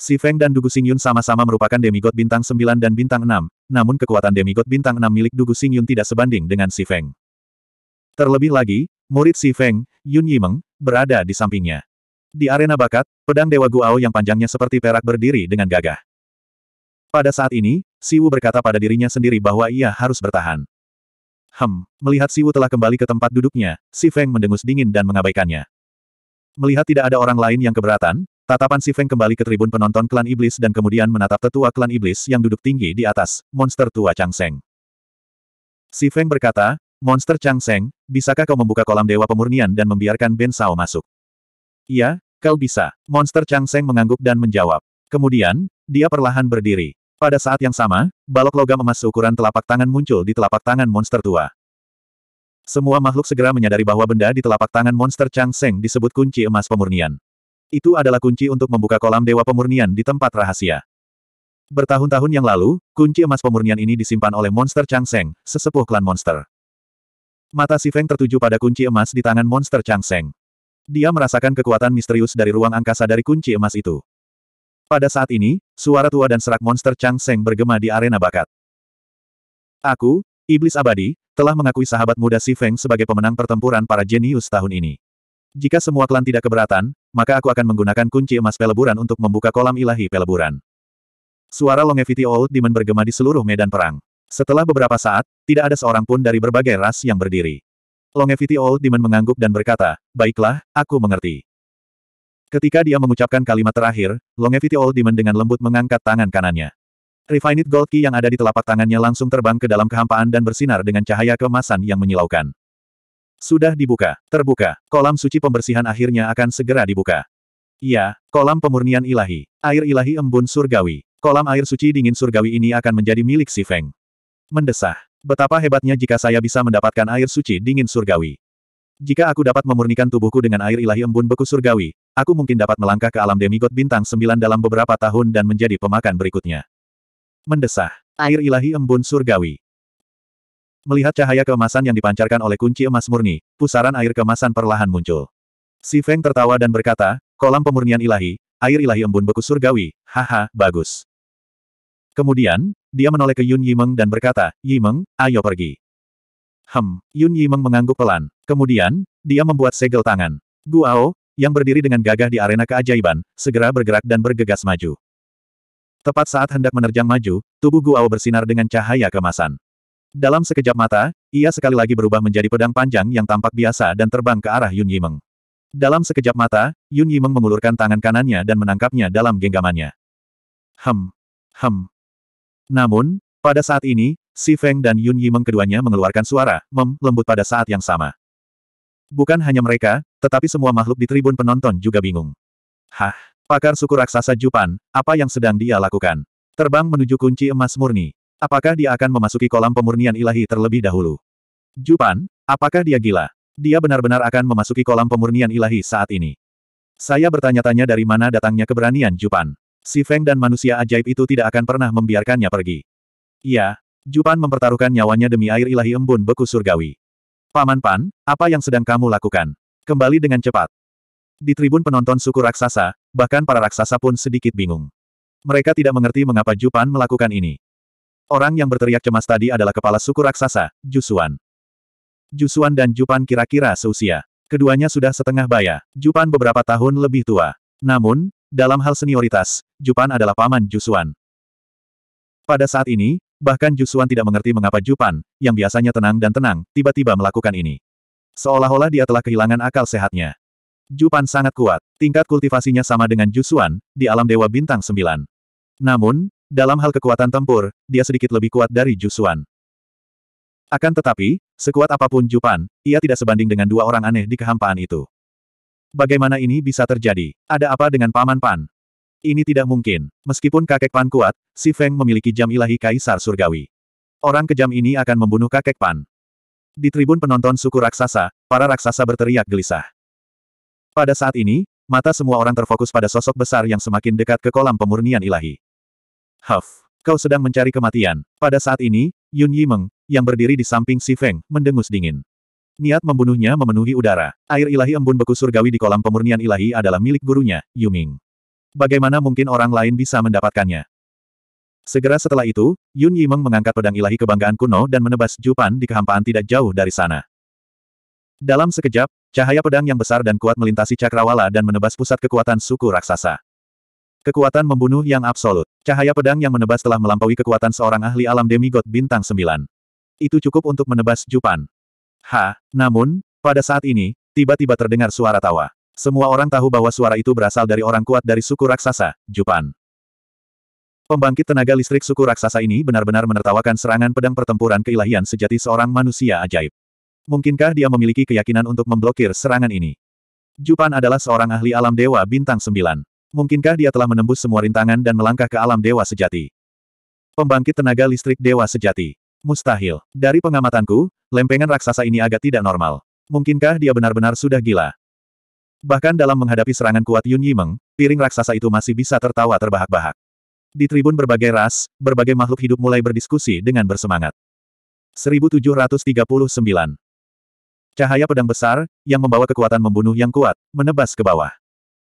Si Feng dan Dugu Xingyun sama-sama merupakan demigod bintang 9 dan bintang 6, namun kekuatan demigod bintang 6 milik Dugu Xingyun tidak sebanding dengan Si Feng. Terlebih lagi, murid Si Feng, Yun Yimeng, berada di sampingnya. Di arena bakat, pedang Dewa Guao yang panjangnya seperti perak berdiri dengan gagah. Pada saat ini, Si Wu berkata pada dirinya sendiri bahwa ia harus bertahan. Hem, melihat Siwu telah kembali ke tempat duduknya, Si Feng mendengus dingin dan mengabaikannya. Melihat tidak ada orang lain yang keberatan, tatapan Si Feng kembali ke tribun penonton klan iblis dan kemudian menatap tetua klan iblis yang duduk tinggi di atas, monster tua Chang Seng. Si Feng berkata, Monster Chang Seng, bisakah kau membuka kolam dewa pemurnian dan membiarkan Ben Sao masuk? Iya, kau bisa. Monster Chang Seng mengangguk dan menjawab. Kemudian, dia perlahan berdiri. Pada saat yang sama, balok logam emas seukuran telapak tangan muncul di telapak tangan monster tua. Semua makhluk segera menyadari bahwa benda di telapak tangan monster Chang Seng disebut kunci emas pemurnian. Itu adalah kunci untuk membuka kolam dewa pemurnian di tempat rahasia. Bertahun-tahun yang lalu, kunci emas pemurnian ini disimpan oleh monster Chang Seng, sesepuh klan monster. Mata Si Feng tertuju pada kunci emas di tangan monster Chang Seng. Dia merasakan kekuatan misterius dari ruang angkasa dari kunci emas itu. Pada saat ini, suara tua dan serak monster Chang Seng bergema di arena bakat. Aku, Iblis Abadi, telah mengakui sahabat muda Si Feng sebagai pemenang pertempuran para jenius tahun ini. Jika semua klan tidak keberatan, maka aku akan menggunakan kunci emas peleburan untuk membuka kolam ilahi peleburan. Suara Longevity Old Demon bergema di seluruh medan perang. Setelah beberapa saat, tidak ada seorang pun dari berbagai ras yang berdiri. Longevity Old Demon mengangguk dan berkata, Baiklah, aku mengerti. Ketika dia mengucapkan kalimat terakhir, Longevity Old Demon dengan lembut mengangkat tangan kanannya. Refined Gold Key yang ada di telapak tangannya langsung terbang ke dalam kehampaan dan bersinar dengan cahaya kemasan yang menyilaukan. Sudah dibuka, terbuka, kolam suci pembersihan akhirnya akan segera dibuka. Iya, kolam pemurnian ilahi, air ilahi embun surgawi. Kolam air suci dingin surgawi ini akan menjadi milik si Feng. Mendesah. Betapa hebatnya jika saya bisa mendapatkan air suci dingin surgawi. Jika aku dapat memurnikan tubuhku dengan air ilahi embun beku surgawi, aku mungkin dapat melangkah ke alam demigod bintang sembilan dalam beberapa tahun dan menjadi pemakan berikutnya. Mendesah. Air ilahi embun surgawi. Melihat cahaya keemasan yang dipancarkan oleh kunci emas murni, pusaran air keemasan perlahan muncul. Si Feng tertawa dan berkata, kolam pemurnian ilahi, air ilahi embun beku surgawi, haha, bagus. Kemudian, dia menoleh ke Yun Yimeng dan berkata, Yimeng, ayo pergi. Hem, Yun Yimeng mengangguk pelan, Kemudian, dia membuat segel tangan. Guao, yang berdiri dengan gagah di arena keajaiban, segera bergerak dan bergegas maju. Tepat saat hendak menerjang maju, tubuh Guao bersinar dengan cahaya kemasan. Dalam sekejap mata, ia sekali lagi berubah menjadi pedang panjang yang tampak biasa dan terbang ke arah Yun Yimeng. Dalam sekejap mata, Yun Yimeng mengulurkan tangan kanannya dan menangkapnya dalam genggamannya. Hem. Hem. Namun, pada saat ini, Si Feng dan Yun Yimeng keduanya mengeluarkan suara, mem, lembut pada saat yang sama. Bukan hanya mereka, tetapi semua makhluk di tribun penonton juga bingung. Hah, pakar suku raksasa Jupan, apa yang sedang dia lakukan? Terbang menuju kunci emas murni. Apakah dia akan memasuki kolam pemurnian ilahi terlebih dahulu? Jupan, apakah dia gila? Dia benar-benar akan memasuki kolam pemurnian ilahi saat ini. Saya bertanya-tanya dari mana datangnya keberanian Jupan. Si Feng dan manusia ajaib itu tidak akan pernah membiarkannya pergi. Iya, Jupan mempertaruhkan nyawanya demi air ilahi embun beku surgawi. Paman Pan, apa yang sedang kamu lakukan? Kembali dengan cepat. Di tribun penonton suku raksasa, bahkan para raksasa pun sedikit bingung. Mereka tidak mengerti mengapa Jupan melakukan ini. Orang yang berteriak cemas tadi adalah kepala suku raksasa, Jusuan. Jusuan dan Jupan kira-kira seusia. Keduanya sudah setengah baya, Jupan beberapa tahun lebih tua. Namun, dalam hal senioritas, Jupan adalah paman Jusuan. Pada saat ini, Bahkan Jusuan tidak mengerti mengapa Jupan, yang biasanya tenang dan tenang, tiba-tiba melakukan ini. Seolah-olah dia telah kehilangan akal sehatnya. Jupan sangat kuat. Tingkat kultivasinya sama dengan Jusuan, di alam Dewa Bintang Sembilan. Namun, dalam hal kekuatan tempur, dia sedikit lebih kuat dari Jusuan. Akan tetapi, sekuat apapun Jupan, ia tidak sebanding dengan dua orang aneh di kehampaan itu. Bagaimana ini bisa terjadi? Ada apa dengan Paman Pan? Ini tidak mungkin. Meskipun kakek Pan kuat, si Feng memiliki jam ilahi Kaisar Surgawi. Orang kejam ini akan membunuh kakek Pan. Di tribun penonton suku raksasa, para raksasa berteriak gelisah. Pada saat ini, mata semua orang terfokus pada sosok besar yang semakin dekat ke kolam pemurnian ilahi. Huff, kau sedang mencari kematian. Pada saat ini, Yun Yimeng, yang berdiri di samping si Feng, mendengus dingin. Niat membunuhnya memenuhi udara. Air ilahi embun beku surgawi di kolam pemurnian ilahi adalah milik gurunya, Yuming bagaimana mungkin orang lain bisa mendapatkannya? Segera setelah itu, Yun Yimeng mengangkat pedang ilahi kebanggaan kuno dan menebas Jupan di kehampaan tidak jauh dari sana. Dalam sekejap, cahaya pedang yang besar dan kuat melintasi cakrawala dan menebas pusat kekuatan suku raksasa. Kekuatan membunuh yang absolut. Cahaya pedang yang menebas telah melampaui kekuatan seorang ahli alam demigod bintang sembilan. Itu cukup untuk menebas Jupan. Ha, namun, pada saat ini, tiba-tiba terdengar suara tawa. Semua orang tahu bahwa suara itu berasal dari orang kuat dari suku raksasa, Jupan. Pembangkit tenaga listrik suku raksasa ini benar-benar menertawakan serangan pedang pertempuran keilahian sejati seorang manusia ajaib. Mungkinkah dia memiliki keyakinan untuk memblokir serangan ini? Jupan adalah seorang ahli alam dewa bintang sembilan. Mungkinkah dia telah menembus semua rintangan dan melangkah ke alam dewa sejati? Pembangkit tenaga listrik dewa sejati. Mustahil. Dari pengamatanku, lempengan raksasa ini agak tidak normal. Mungkinkah dia benar-benar sudah gila? Bahkan dalam menghadapi serangan kuat Yun Yimeng, piring raksasa itu masih bisa tertawa terbahak-bahak. Di tribun berbagai ras, berbagai makhluk hidup mulai berdiskusi dengan bersemangat. 1739 Cahaya pedang besar, yang membawa kekuatan membunuh yang kuat, menebas ke bawah.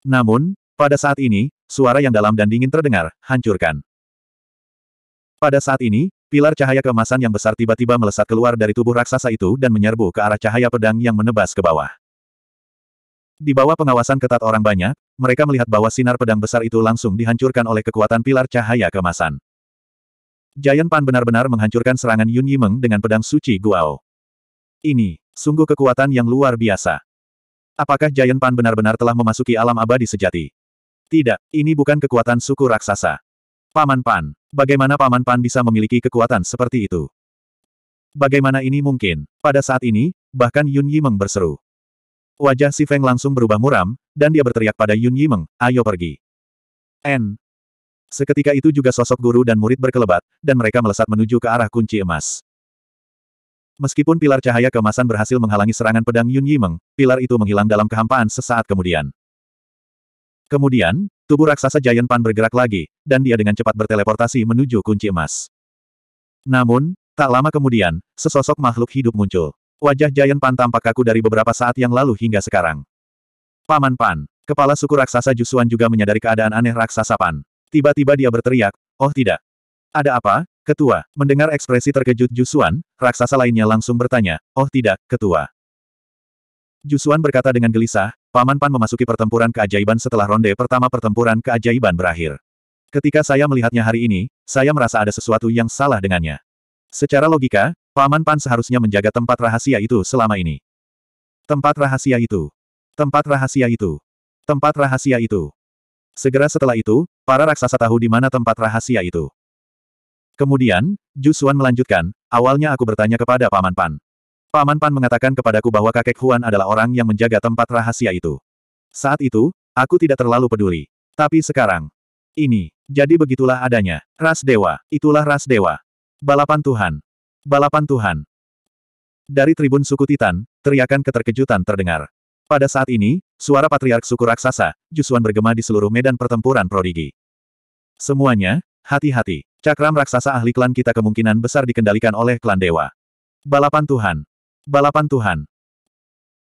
Namun, pada saat ini, suara yang dalam dan dingin terdengar, hancurkan. Pada saat ini, pilar cahaya kemasan yang besar tiba-tiba melesat keluar dari tubuh raksasa itu dan menyerbu ke arah cahaya pedang yang menebas ke bawah. Di bawah pengawasan ketat orang banyak, mereka melihat bahwa sinar pedang besar itu langsung dihancurkan oleh kekuatan pilar cahaya kemasan. Giant Pan benar-benar menghancurkan serangan Yun Yimeng dengan pedang suci Guao. Ini, sungguh kekuatan yang luar biasa. Apakah Giant Pan benar-benar telah memasuki alam abadi sejati? Tidak, ini bukan kekuatan suku raksasa. Paman Pan, bagaimana Paman Pan bisa memiliki kekuatan seperti itu? Bagaimana ini mungkin? Pada saat ini, bahkan Yun Yimeng berseru. Wajah Si Feng langsung berubah muram, dan dia berteriak pada Yun Yimeng, ayo pergi. N. Seketika itu juga sosok guru dan murid berkelebat, dan mereka melesat menuju ke arah kunci emas. Meskipun pilar cahaya kemasan berhasil menghalangi serangan pedang Yun Yimeng, pilar itu menghilang dalam kehampaan sesaat kemudian. Kemudian, tubuh raksasa Giant Pan bergerak lagi, dan dia dengan cepat berteleportasi menuju kunci emas. Namun, tak lama kemudian, sesosok makhluk hidup muncul. Wajah Jayan Pan tampak kaku dari beberapa saat yang lalu hingga sekarang. Paman Pan, kepala suku raksasa Jusuan juga menyadari keadaan aneh raksasa Pan. Tiba-tiba dia berteriak, oh tidak. Ada apa, ketua? Mendengar ekspresi terkejut Jusuan, raksasa lainnya langsung bertanya, oh tidak, ketua. Jusuan berkata dengan gelisah, Paman Pan memasuki pertempuran keajaiban setelah ronde pertama pertempuran keajaiban berakhir. Ketika saya melihatnya hari ini, saya merasa ada sesuatu yang salah dengannya. Secara logika, Paman Pan seharusnya menjaga tempat rahasia itu selama ini. Tempat rahasia itu. Tempat rahasia itu. Tempat rahasia itu. Segera setelah itu, para raksasa tahu di mana tempat rahasia itu. Kemudian, Jusuan melanjutkan, awalnya aku bertanya kepada Paman Pan. Paman Pan mengatakan kepadaku bahwa kakek Huan adalah orang yang menjaga tempat rahasia itu. Saat itu, aku tidak terlalu peduli. Tapi sekarang, ini, jadi begitulah adanya. Ras Dewa, itulah Ras Dewa. Balapan Tuhan. Balapan Tuhan. Dari tribun suku Titan, teriakan keterkejutan terdengar. Pada saat ini, suara patriark suku raksasa, Jusuan bergema di seluruh medan pertempuran prodigi. Semuanya, hati-hati. Cakram raksasa ahli klan kita kemungkinan besar dikendalikan oleh klan dewa. Balapan Tuhan. Balapan Tuhan.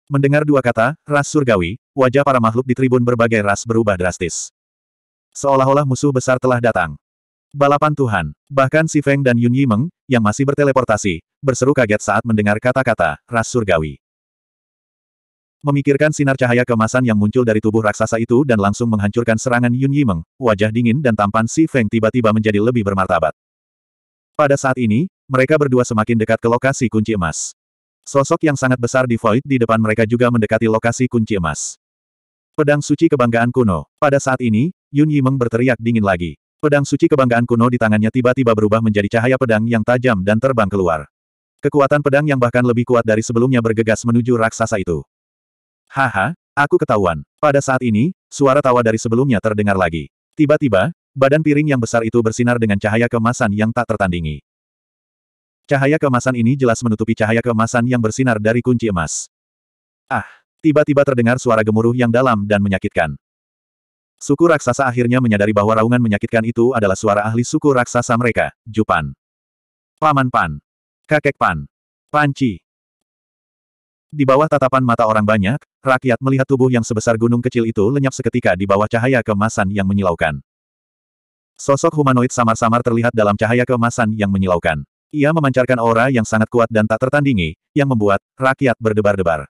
Mendengar dua kata, ras surgawi, wajah para makhluk di tribun berbagai ras berubah drastis. Seolah-olah musuh besar telah datang. Balapan Tuhan. Bahkan Si Feng dan Yun Yimeng, yang masih berteleportasi, berseru kaget saat mendengar kata-kata, ras surgawi. Memikirkan sinar cahaya kemasan yang muncul dari tubuh raksasa itu dan langsung menghancurkan serangan Yun Yimeng, wajah dingin dan tampan Si Feng tiba-tiba menjadi lebih bermartabat. Pada saat ini, mereka berdua semakin dekat ke lokasi kunci emas. Sosok yang sangat besar di Void di depan mereka juga mendekati lokasi kunci emas. Pedang suci kebanggaan kuno. Pada saat ini, Yun Yimeng berteriak dingin lagi. Pedang suci kebanggaan kuno di tangannya tiba-tiba berubah menjadi cahaya pedang yang tajam dan terbang keluar. Kekuatan pedang yang bahkan lebih kuat dari sebelumnya bergegas menuju raksasa itu. Haha, aku ketahuan. Pada saat ini, suara tawa dari sebelumnya terdengar lagi. Tiba-tiba, badan piring yang besar itu bersinar dengan cahaya kemasan yang tak tertandingi. Cahaya kemasan ini jelas menutupi cahaya kemasan yang bersinar dari kunci emas. Ah, tiba-tiba terdengar suara gemuruh yang dalam dan menyakitkan. Suku raksasa akhirnya menyadari bahwa raungan menyakitkan itu adalah suara ahli suku raksasa mereka, Jupan. Paman Pan. Kakek Pan. Panci. Di bawah tatapan mata orang banyak, rakyat melihat tubuh yang sebesar gunung kecil itu lenyap seketika di bawah cahaya kemasan yang menyilaukan. Sosok humanoid samar-samar terlihat dalam cahaya kemasan yang menyilaukan. Ia memancarkan aura yang sangat kuat dan tak tertandingi, yang membuat rakyat berdebar-debar.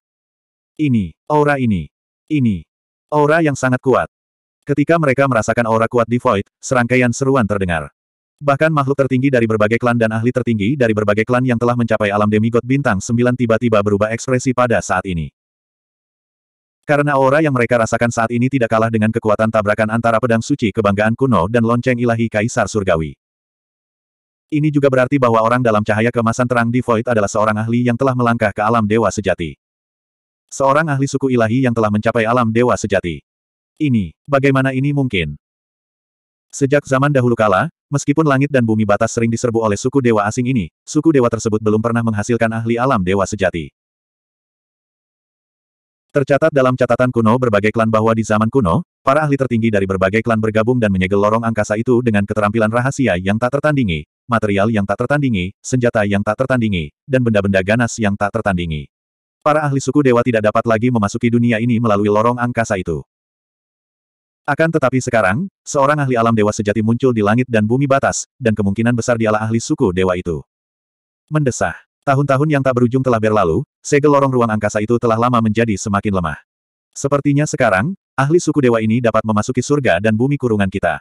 Ini, aura ini. Ini, aura yang sangat kuat. Ketika mereka merasakan aura kuat di Void, serangkaian seruan terdengar. Bahkan makhluk tertinggi dari berbagai klan dan ahli tertinggi dari berbagai klan yang telah mencapai alam demigod bintang 9 tiba-tiba berubah ekspresi pada saat ini. Karena aura yang mereka rasakan saat ini tidak kalah dengan kekuatan tabrakan antara pedang suci kebanggaan kuno dan lonceng ilahi Kaisar Surgawi. Ini juga berarti bahwa orang dalam cahaya kemasan terang di Void adalah seorang ahli yang telah melangkah ke alam dewa sejati. Seorang ahli suku ilahi yang telah mencapai alam dewa sejati. Ini, bagaimana ini mungkin? Sejak zaman dahulu kala, meskipun langit dan bumi batas sering diserbu oleh suku dewa asing ini, suku dewa tersebut belum pernah menghasilkan ahli alam dewa sejati. Tercatat dalam catatan kuno berbagai klan bahwa di zaman kuno, para ahli tertinggi dari berbagai klan bergabung dan menyegel lorong angkasa itu dengan keterampilan rahasia yang tak tertandingi, material yang tak tertandingi, senjata yang tak tertandingi, dan benda-benda ganas yang tak tertandingi. Para ahli suku dewa tidak dapat lagi memasuki dunia ini melalui lorong angkasa itu. Akan tetapi sekarang, seorang ahli alam dewa sejati muncul di langit dan bumi batas, dan kemungkinan besar dialah ahli suku dewa itu. Mendesah. Tahun-tahun yang tak berujung telah berlalu, segel lorong ruang angkasa itu telah lama menjadi semakin lemah. Sepertinya sekarang, ahli suku dewa ini dapat memasuki surga dan bumi kurungan kita.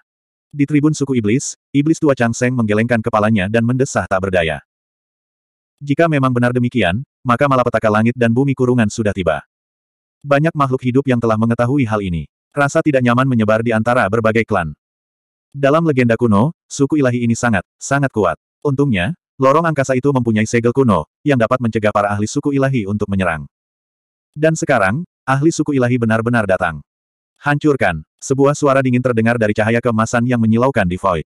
Di tribun suku iblis, iblis tua Chang Seng menggelengkan kepalanya dan mendesah tak berdaya. Jika memang benar demikian, maka malapetaka langit dan bumi kurungan sudah tiba. Banyak makhluk hidup yang telah mengetahui hal ini. Rasa tidak nyaman menyebar di antara berbagai klan. Dalam legenda kuno, suku ilahi ini sangat, sangat kuat. Untungnya, lorong angkasa itu mempunyai segel kuno, yang dapat mencegah para ahli suku ilahi untuk menyerang. Dan sekarang, ahli suku ilahi benar-benar datang. Hancurkan, sebuah suara dingin terdengar dari cahaya kemasan yang menyilaukan di void.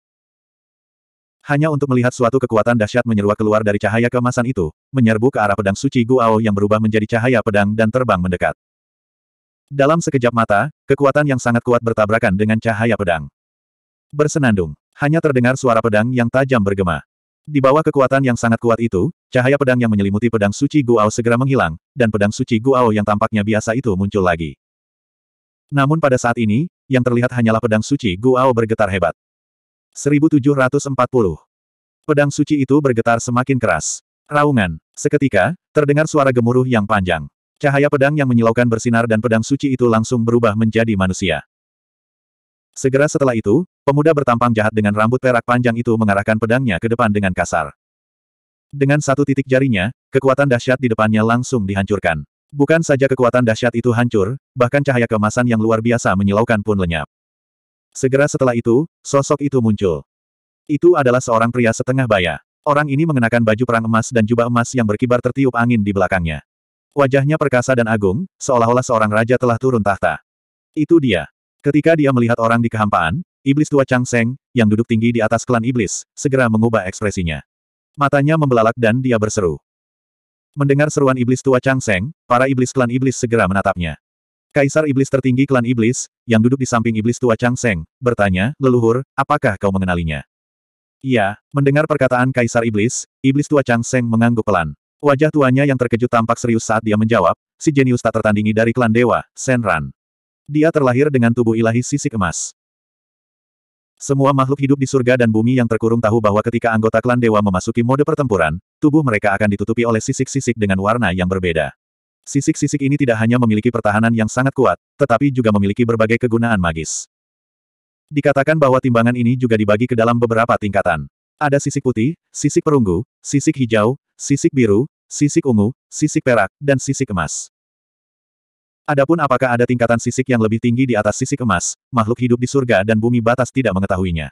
Hanya untuk melihat suatu kekuatan dahsyat menyeruak keluar dari cahaya kemasan itu, menyerbu ke arah pedang suci Guao yang berubah menjadi cahaya pedang dan terbang mendekat. Dalam sekejap mata, kekuatan yang sangat kuat bertabrakan dengan cahaya pedang. Bersenandung, hanya terdengar suara pedang yang tajam bergema. Di bawah kekuatan yang sangat kuat itu, cahaya pedang yang menyelimuti pedang suci Guao segera menghilang, dan pedang suci Guao yang tampaknya biasa itu muncul lagi. Namun pada saat ini, yang terlihat hanyalah pedang suci Guao bergetar hebat. 1740. Pedang suci itu bergetar semakin keras. Raungan. Seketika, terdengar suara gemuruh yang panjang. Cahaya pedang yang menyilaukan bersinar dan pedang suci itu langsung berubah menjadi manusia. Segera setelah itu, pemuda bertampang jahat dengan rambut perak panjang itu mengarahkan pedangnya ke depan dengan kasar. Dengan satu titik jarinya, kekuatan dahsyat di depannya langsung dihancurkan. Bukan saja kekuatan dahsyat itu hancur, bahkan cahaya kemasan yang luar biasa menyilaukan pun lenyap. Segera setelah itu, sosok itu muncul. Itu adalah seorang pria setengah baya. Orang ini mengenakan baju perang emas dan jubah emas yang berkibar tertiup angin di belakangnya. Wajahnya perkasa dan agung, seolah-olah seorang raja telah turun tahta. Itu dia. Ketika dia melihat orang di kehampaan, iblis tua Chang Seng, yang duduk tinggi di atas klan iblis, segera mengubah ekspresinya. Matanya membelalak dan dia berseru. Mendengar seruan iblis tua Chang Seng, para iblis klan iblis segera menatapnya. Kaisar iblis tertinggi klan iblis, yang duduk di samping iblis tua Chang Seng, bertanya, leluhur, apakah kau mengenalinya? Iya, mendengar perkataan kaisar iblis, iblis tua Chang Seng mengangguk pelan. Wajah tuanya yang terkejut tampak serius saat dia menjawab, si jenius tak tertandingi dari klan dewa, Senran. Dia terlahir dengan tubuh ilahi sisik emas. Semua makhluk hidup di surga dan bumi yang terkurung tahu bahwa ketika anggota klan dewa memasuki mode pertempuran, tubuh mereka akan ditutupi oleh sisik-sisik dengan warna yang berbeda. Sisik-sisik ini tidak hanya memiliki pertahanan yang sangat kuat, tetapi juga memiliki berbagai kegunaan magis. Dikatakan bahwa timbangan ini juga dibagi ke dalam beberapa tingkatan. Ada sisik putih, sisik perunggu, sisik hijau, sisik biru, sisik ungu, sisik perak, dan sisik emas. Adapun apakah ada tingkatan sisik yang lebih tinggi di atas sisik emas, makhluk hidup di surga dan bumi batas tidak mengetahuinya.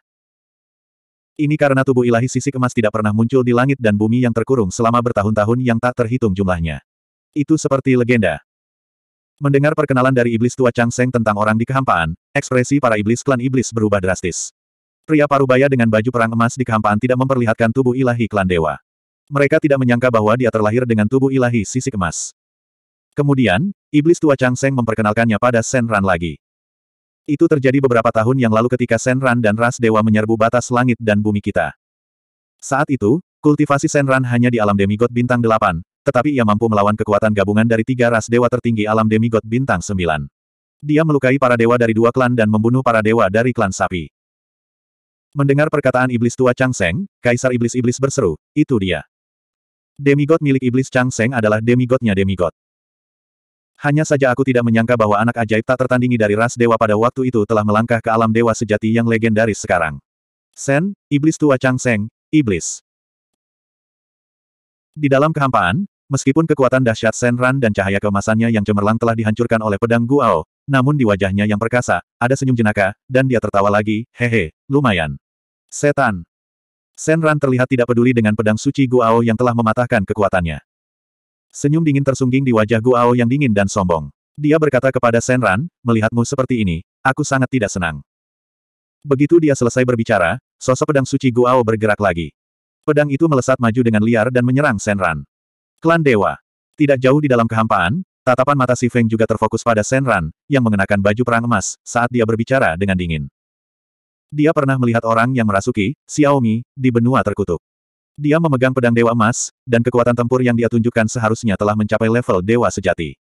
Ini karena tubuh ilahi sisik emas tidak pernah muncul di langit dan bumi yang terkurung selama bertahun-tahun yang tak terhitung jumlahnya. Itu seperti legenda. Mendengar perkenalan dari iblis tua Chang Seng tentang orang di kehampaan, ekspresi para iblis klan iblis berubah drastis. Pria parubaya dengan baju perang emas di kehampaan tidak memperlihatkan tubuh ilahi klan dewa. Mereka tidak menyangka bahwa dia terlahir dengan tubuh ilahi sisi emas. Kemudian, iblis tua Chang Seng memperkenalkannya pada Shenran Ran lagi. Itu terjadi beberapa tahun yang lalu ketika Shenran Ran dan ras dewa menyerbu batas langit dan bumi kita. Saat itu, kultivasi Shenran Ran hanya di alam demigod bintang delapan, tetapi ia mampu melawan kekuatan gabungan dari tiga ras dewa tertinggi alam demigod bintang sembilan. Dia melukai para dewa dari dua klan dan membunuh para dewa dari klan sapi. Mendengar perkataan iblis tua Chang Seng, Kaisar Iblis-Iblis berseru, itu dia. Demigod milik iblis Chang Seng adalah demigodnya demigod. Hanya saja aku tidak menyangka bahwa anak ajaib tak tertandingi dari ras dewa pada waktu itu telah melangkah ke alam dewa sejati yang legendaris sekarang. Sen, iblis tua Chang Seng, iblis. Di dalam kehampaan, meskipun kekuatan dahsyat Sen Ran dan cahaya kemasannya yang cemerlang telah dihancurkan oleh pedang Guao, namun di wajahnya yang perkasa, ada senyum jenaka, dan dia tertawa lagi, hehe, lumayan. Setan. Senran terlihat tidak peduli dengan pedang suci Guao yang telah mematahkan kekuatannya. Senyum dingin tersungging di wajah Guao yang dingin dan sombong. Dia berkata kepada Senran, melihatmu seperti ini, aku sangat tidak senang. Begitu dia selesai berbicara, sosok pedang suci Guao bergerak lagi. Pedang itu melesat maju dengan liar dan menyerang Senran. Klan Dewa. Tidak jauh di dalam kehampaan, tatapan mata Si Feng juga terfokus pada Senran, yang mengenakan baju perang emas, saat dia berbicara dengan dingin. Dia pernah melihat orang yang merasuki, Xiaomi, di benua terkutuk. Dia memegang pedang Dewa Emas, dan kekuatan tempur yang dia tunjukkan seharusnya telah mencapai level Dewa Sejati.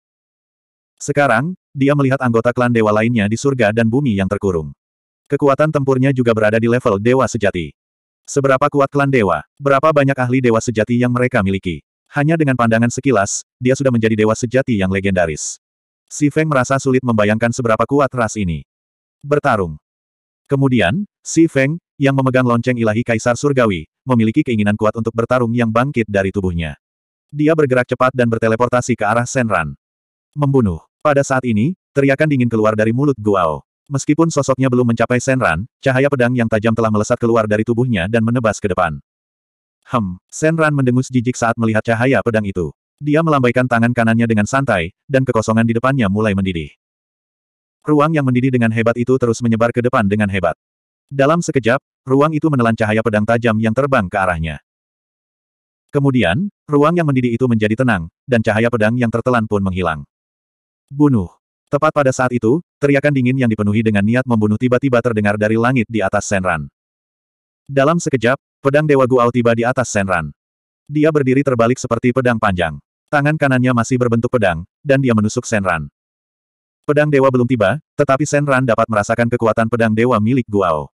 Sekarang, dia melihat anggota klan Dewa lainnya di surga dan bumi yang terkurung. Kekuatan tempurnya juga berada di level Dewa Sejati. Seberapa kuat klan Dewa? Berapa banyak ahli Dewa Sejati yang mereka miliki? Hanya dengan pandangan sekilas, dia sudah menjadi Dewa Sejati yang legendaris. Si Feng merasa sulit membayangkan seberapa kuat ras ini. Bertarung. Kemudian, Si Feng, yang memegang lonceng ilahi Kaisar Surgawi, memiliki keinginan kuat untuk bertarung yang bangkit dari tubuhnya. Dia bergerak cepat dan berteleportasi ke arah Senran. Membunuh. Pada saat ini, teriakan dingin keluar dari mulut Guao. Meskipun sosoknya belum mencapai Senran, cahaya pedang yang tajam telah melesat keluar dari tubuhnya dan menebas ke depan. Hem, Senran mendengus jijik saat melihat cahaya pedang itu. Dia melambaikan tangan kanannya dengan santai, dan kekosongan di depannya mulai mendidih. Ruang yang mendidih dengan hebat itu terus menyebar ke depan dengan hebat. Dalam sekejap, ruang itu menelan cahaya pedang tajam yang terbang ke arahnya. Kemudian, ruang yang mendidih itu menjadi tenang, dan cahaya pedang yang tertelan pun menghilang. Bunuh. Tepat pada saat itu, teriakan dingin yang dipenuhi dengan niat membunuh tiba-tiba terdengar dari langit di atas Senran. Dalam sekejap, pedang Dewa Guao tiba di atas Senran. Dia berdiri terbalik seperti pedang panjang. Tangan kanannya masih berbentuk pedang, dan dia menusuk Senran. Pedang dewa belum tiba, tetapi Senran dapat merasakan kekuatan pedang dewa milik Guao.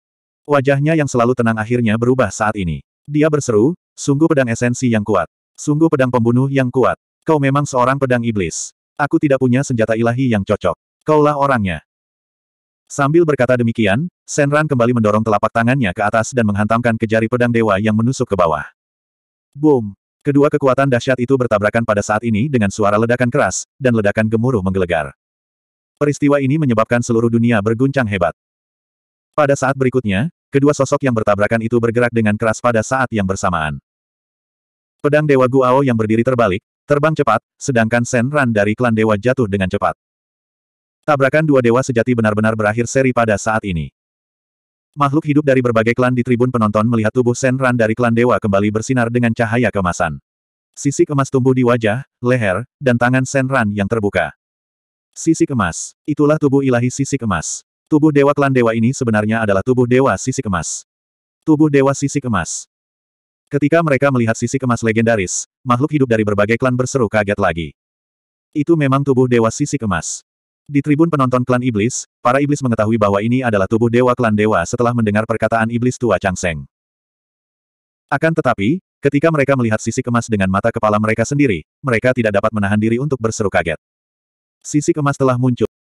Wajahnya yang selalu tenang akhirnya berubah saat ini. Dia berseru, sungguh pedang esensi yang kuat. Sungguh pedang pembunuh yang kuat. Kau memang seorang pedang iblis. Aku tidak punya senjata ilahi yang cocok. Kaulah orangnya. Sambil berkata demikian, Senran kembali mendorong telapak tangannya ke atas dan menghantamkan ke jari pedang dewa yang menusuk ke bawah. Boom! Kedua kekuatan dahsyat itu bertabrakan pada saat ini dengan suara ledakan keras, dan ledakan gemuruh menggelegar. Peristiwa ini menyebabkan seluruh dunia berguncang hebat. Pada saat berikutnya, kedua sosok yang bertabrakan itu bergerak dengan keras pada saat yang bersamaan. Pedang Dewa Guao yang berdiri terbalik, terbang cepat, sedangkan Sen Ran dari klan Dewa jatuh dengan cepat. Tabrakan dua dewa sejati benar-benar berakhir seri pada saat ini. Makhluk hidup dari berbagai klan di tribun penonton melihat tubuh Sen Ran dari klan dewa kembali bersinar dengan cahaya kemasan. Sisik emas tumbuh di wajah, leher, dan tangan Sen Ran yang terbuka. Sisi kemas. Itulah tubuh ilahi sisi kemas. Tubuh dewa klan dewa ini sebenarnya adalah tubuh dewa sisi kemas. Tubuh dewa sisi kemas. Ketika mereka melihat sisi kemas legendaris, makhluk hidup dari berbagai klan berseru kaget lagi. Itu memang tubuh dewa sisi kemas. Di tribun penonton klan iblis, para iblis mengetahui bahwa ini adalah tubuh dewa klan dewa setelah mendengar perkataan iblis tua Changseng. Akan tetapi, ketika mereka melihat sisi kemas dengan mata kepala mereka sendiri, mereka tidak dapat menahan diri untuk berseru kaget. Sisi emas telah muncul.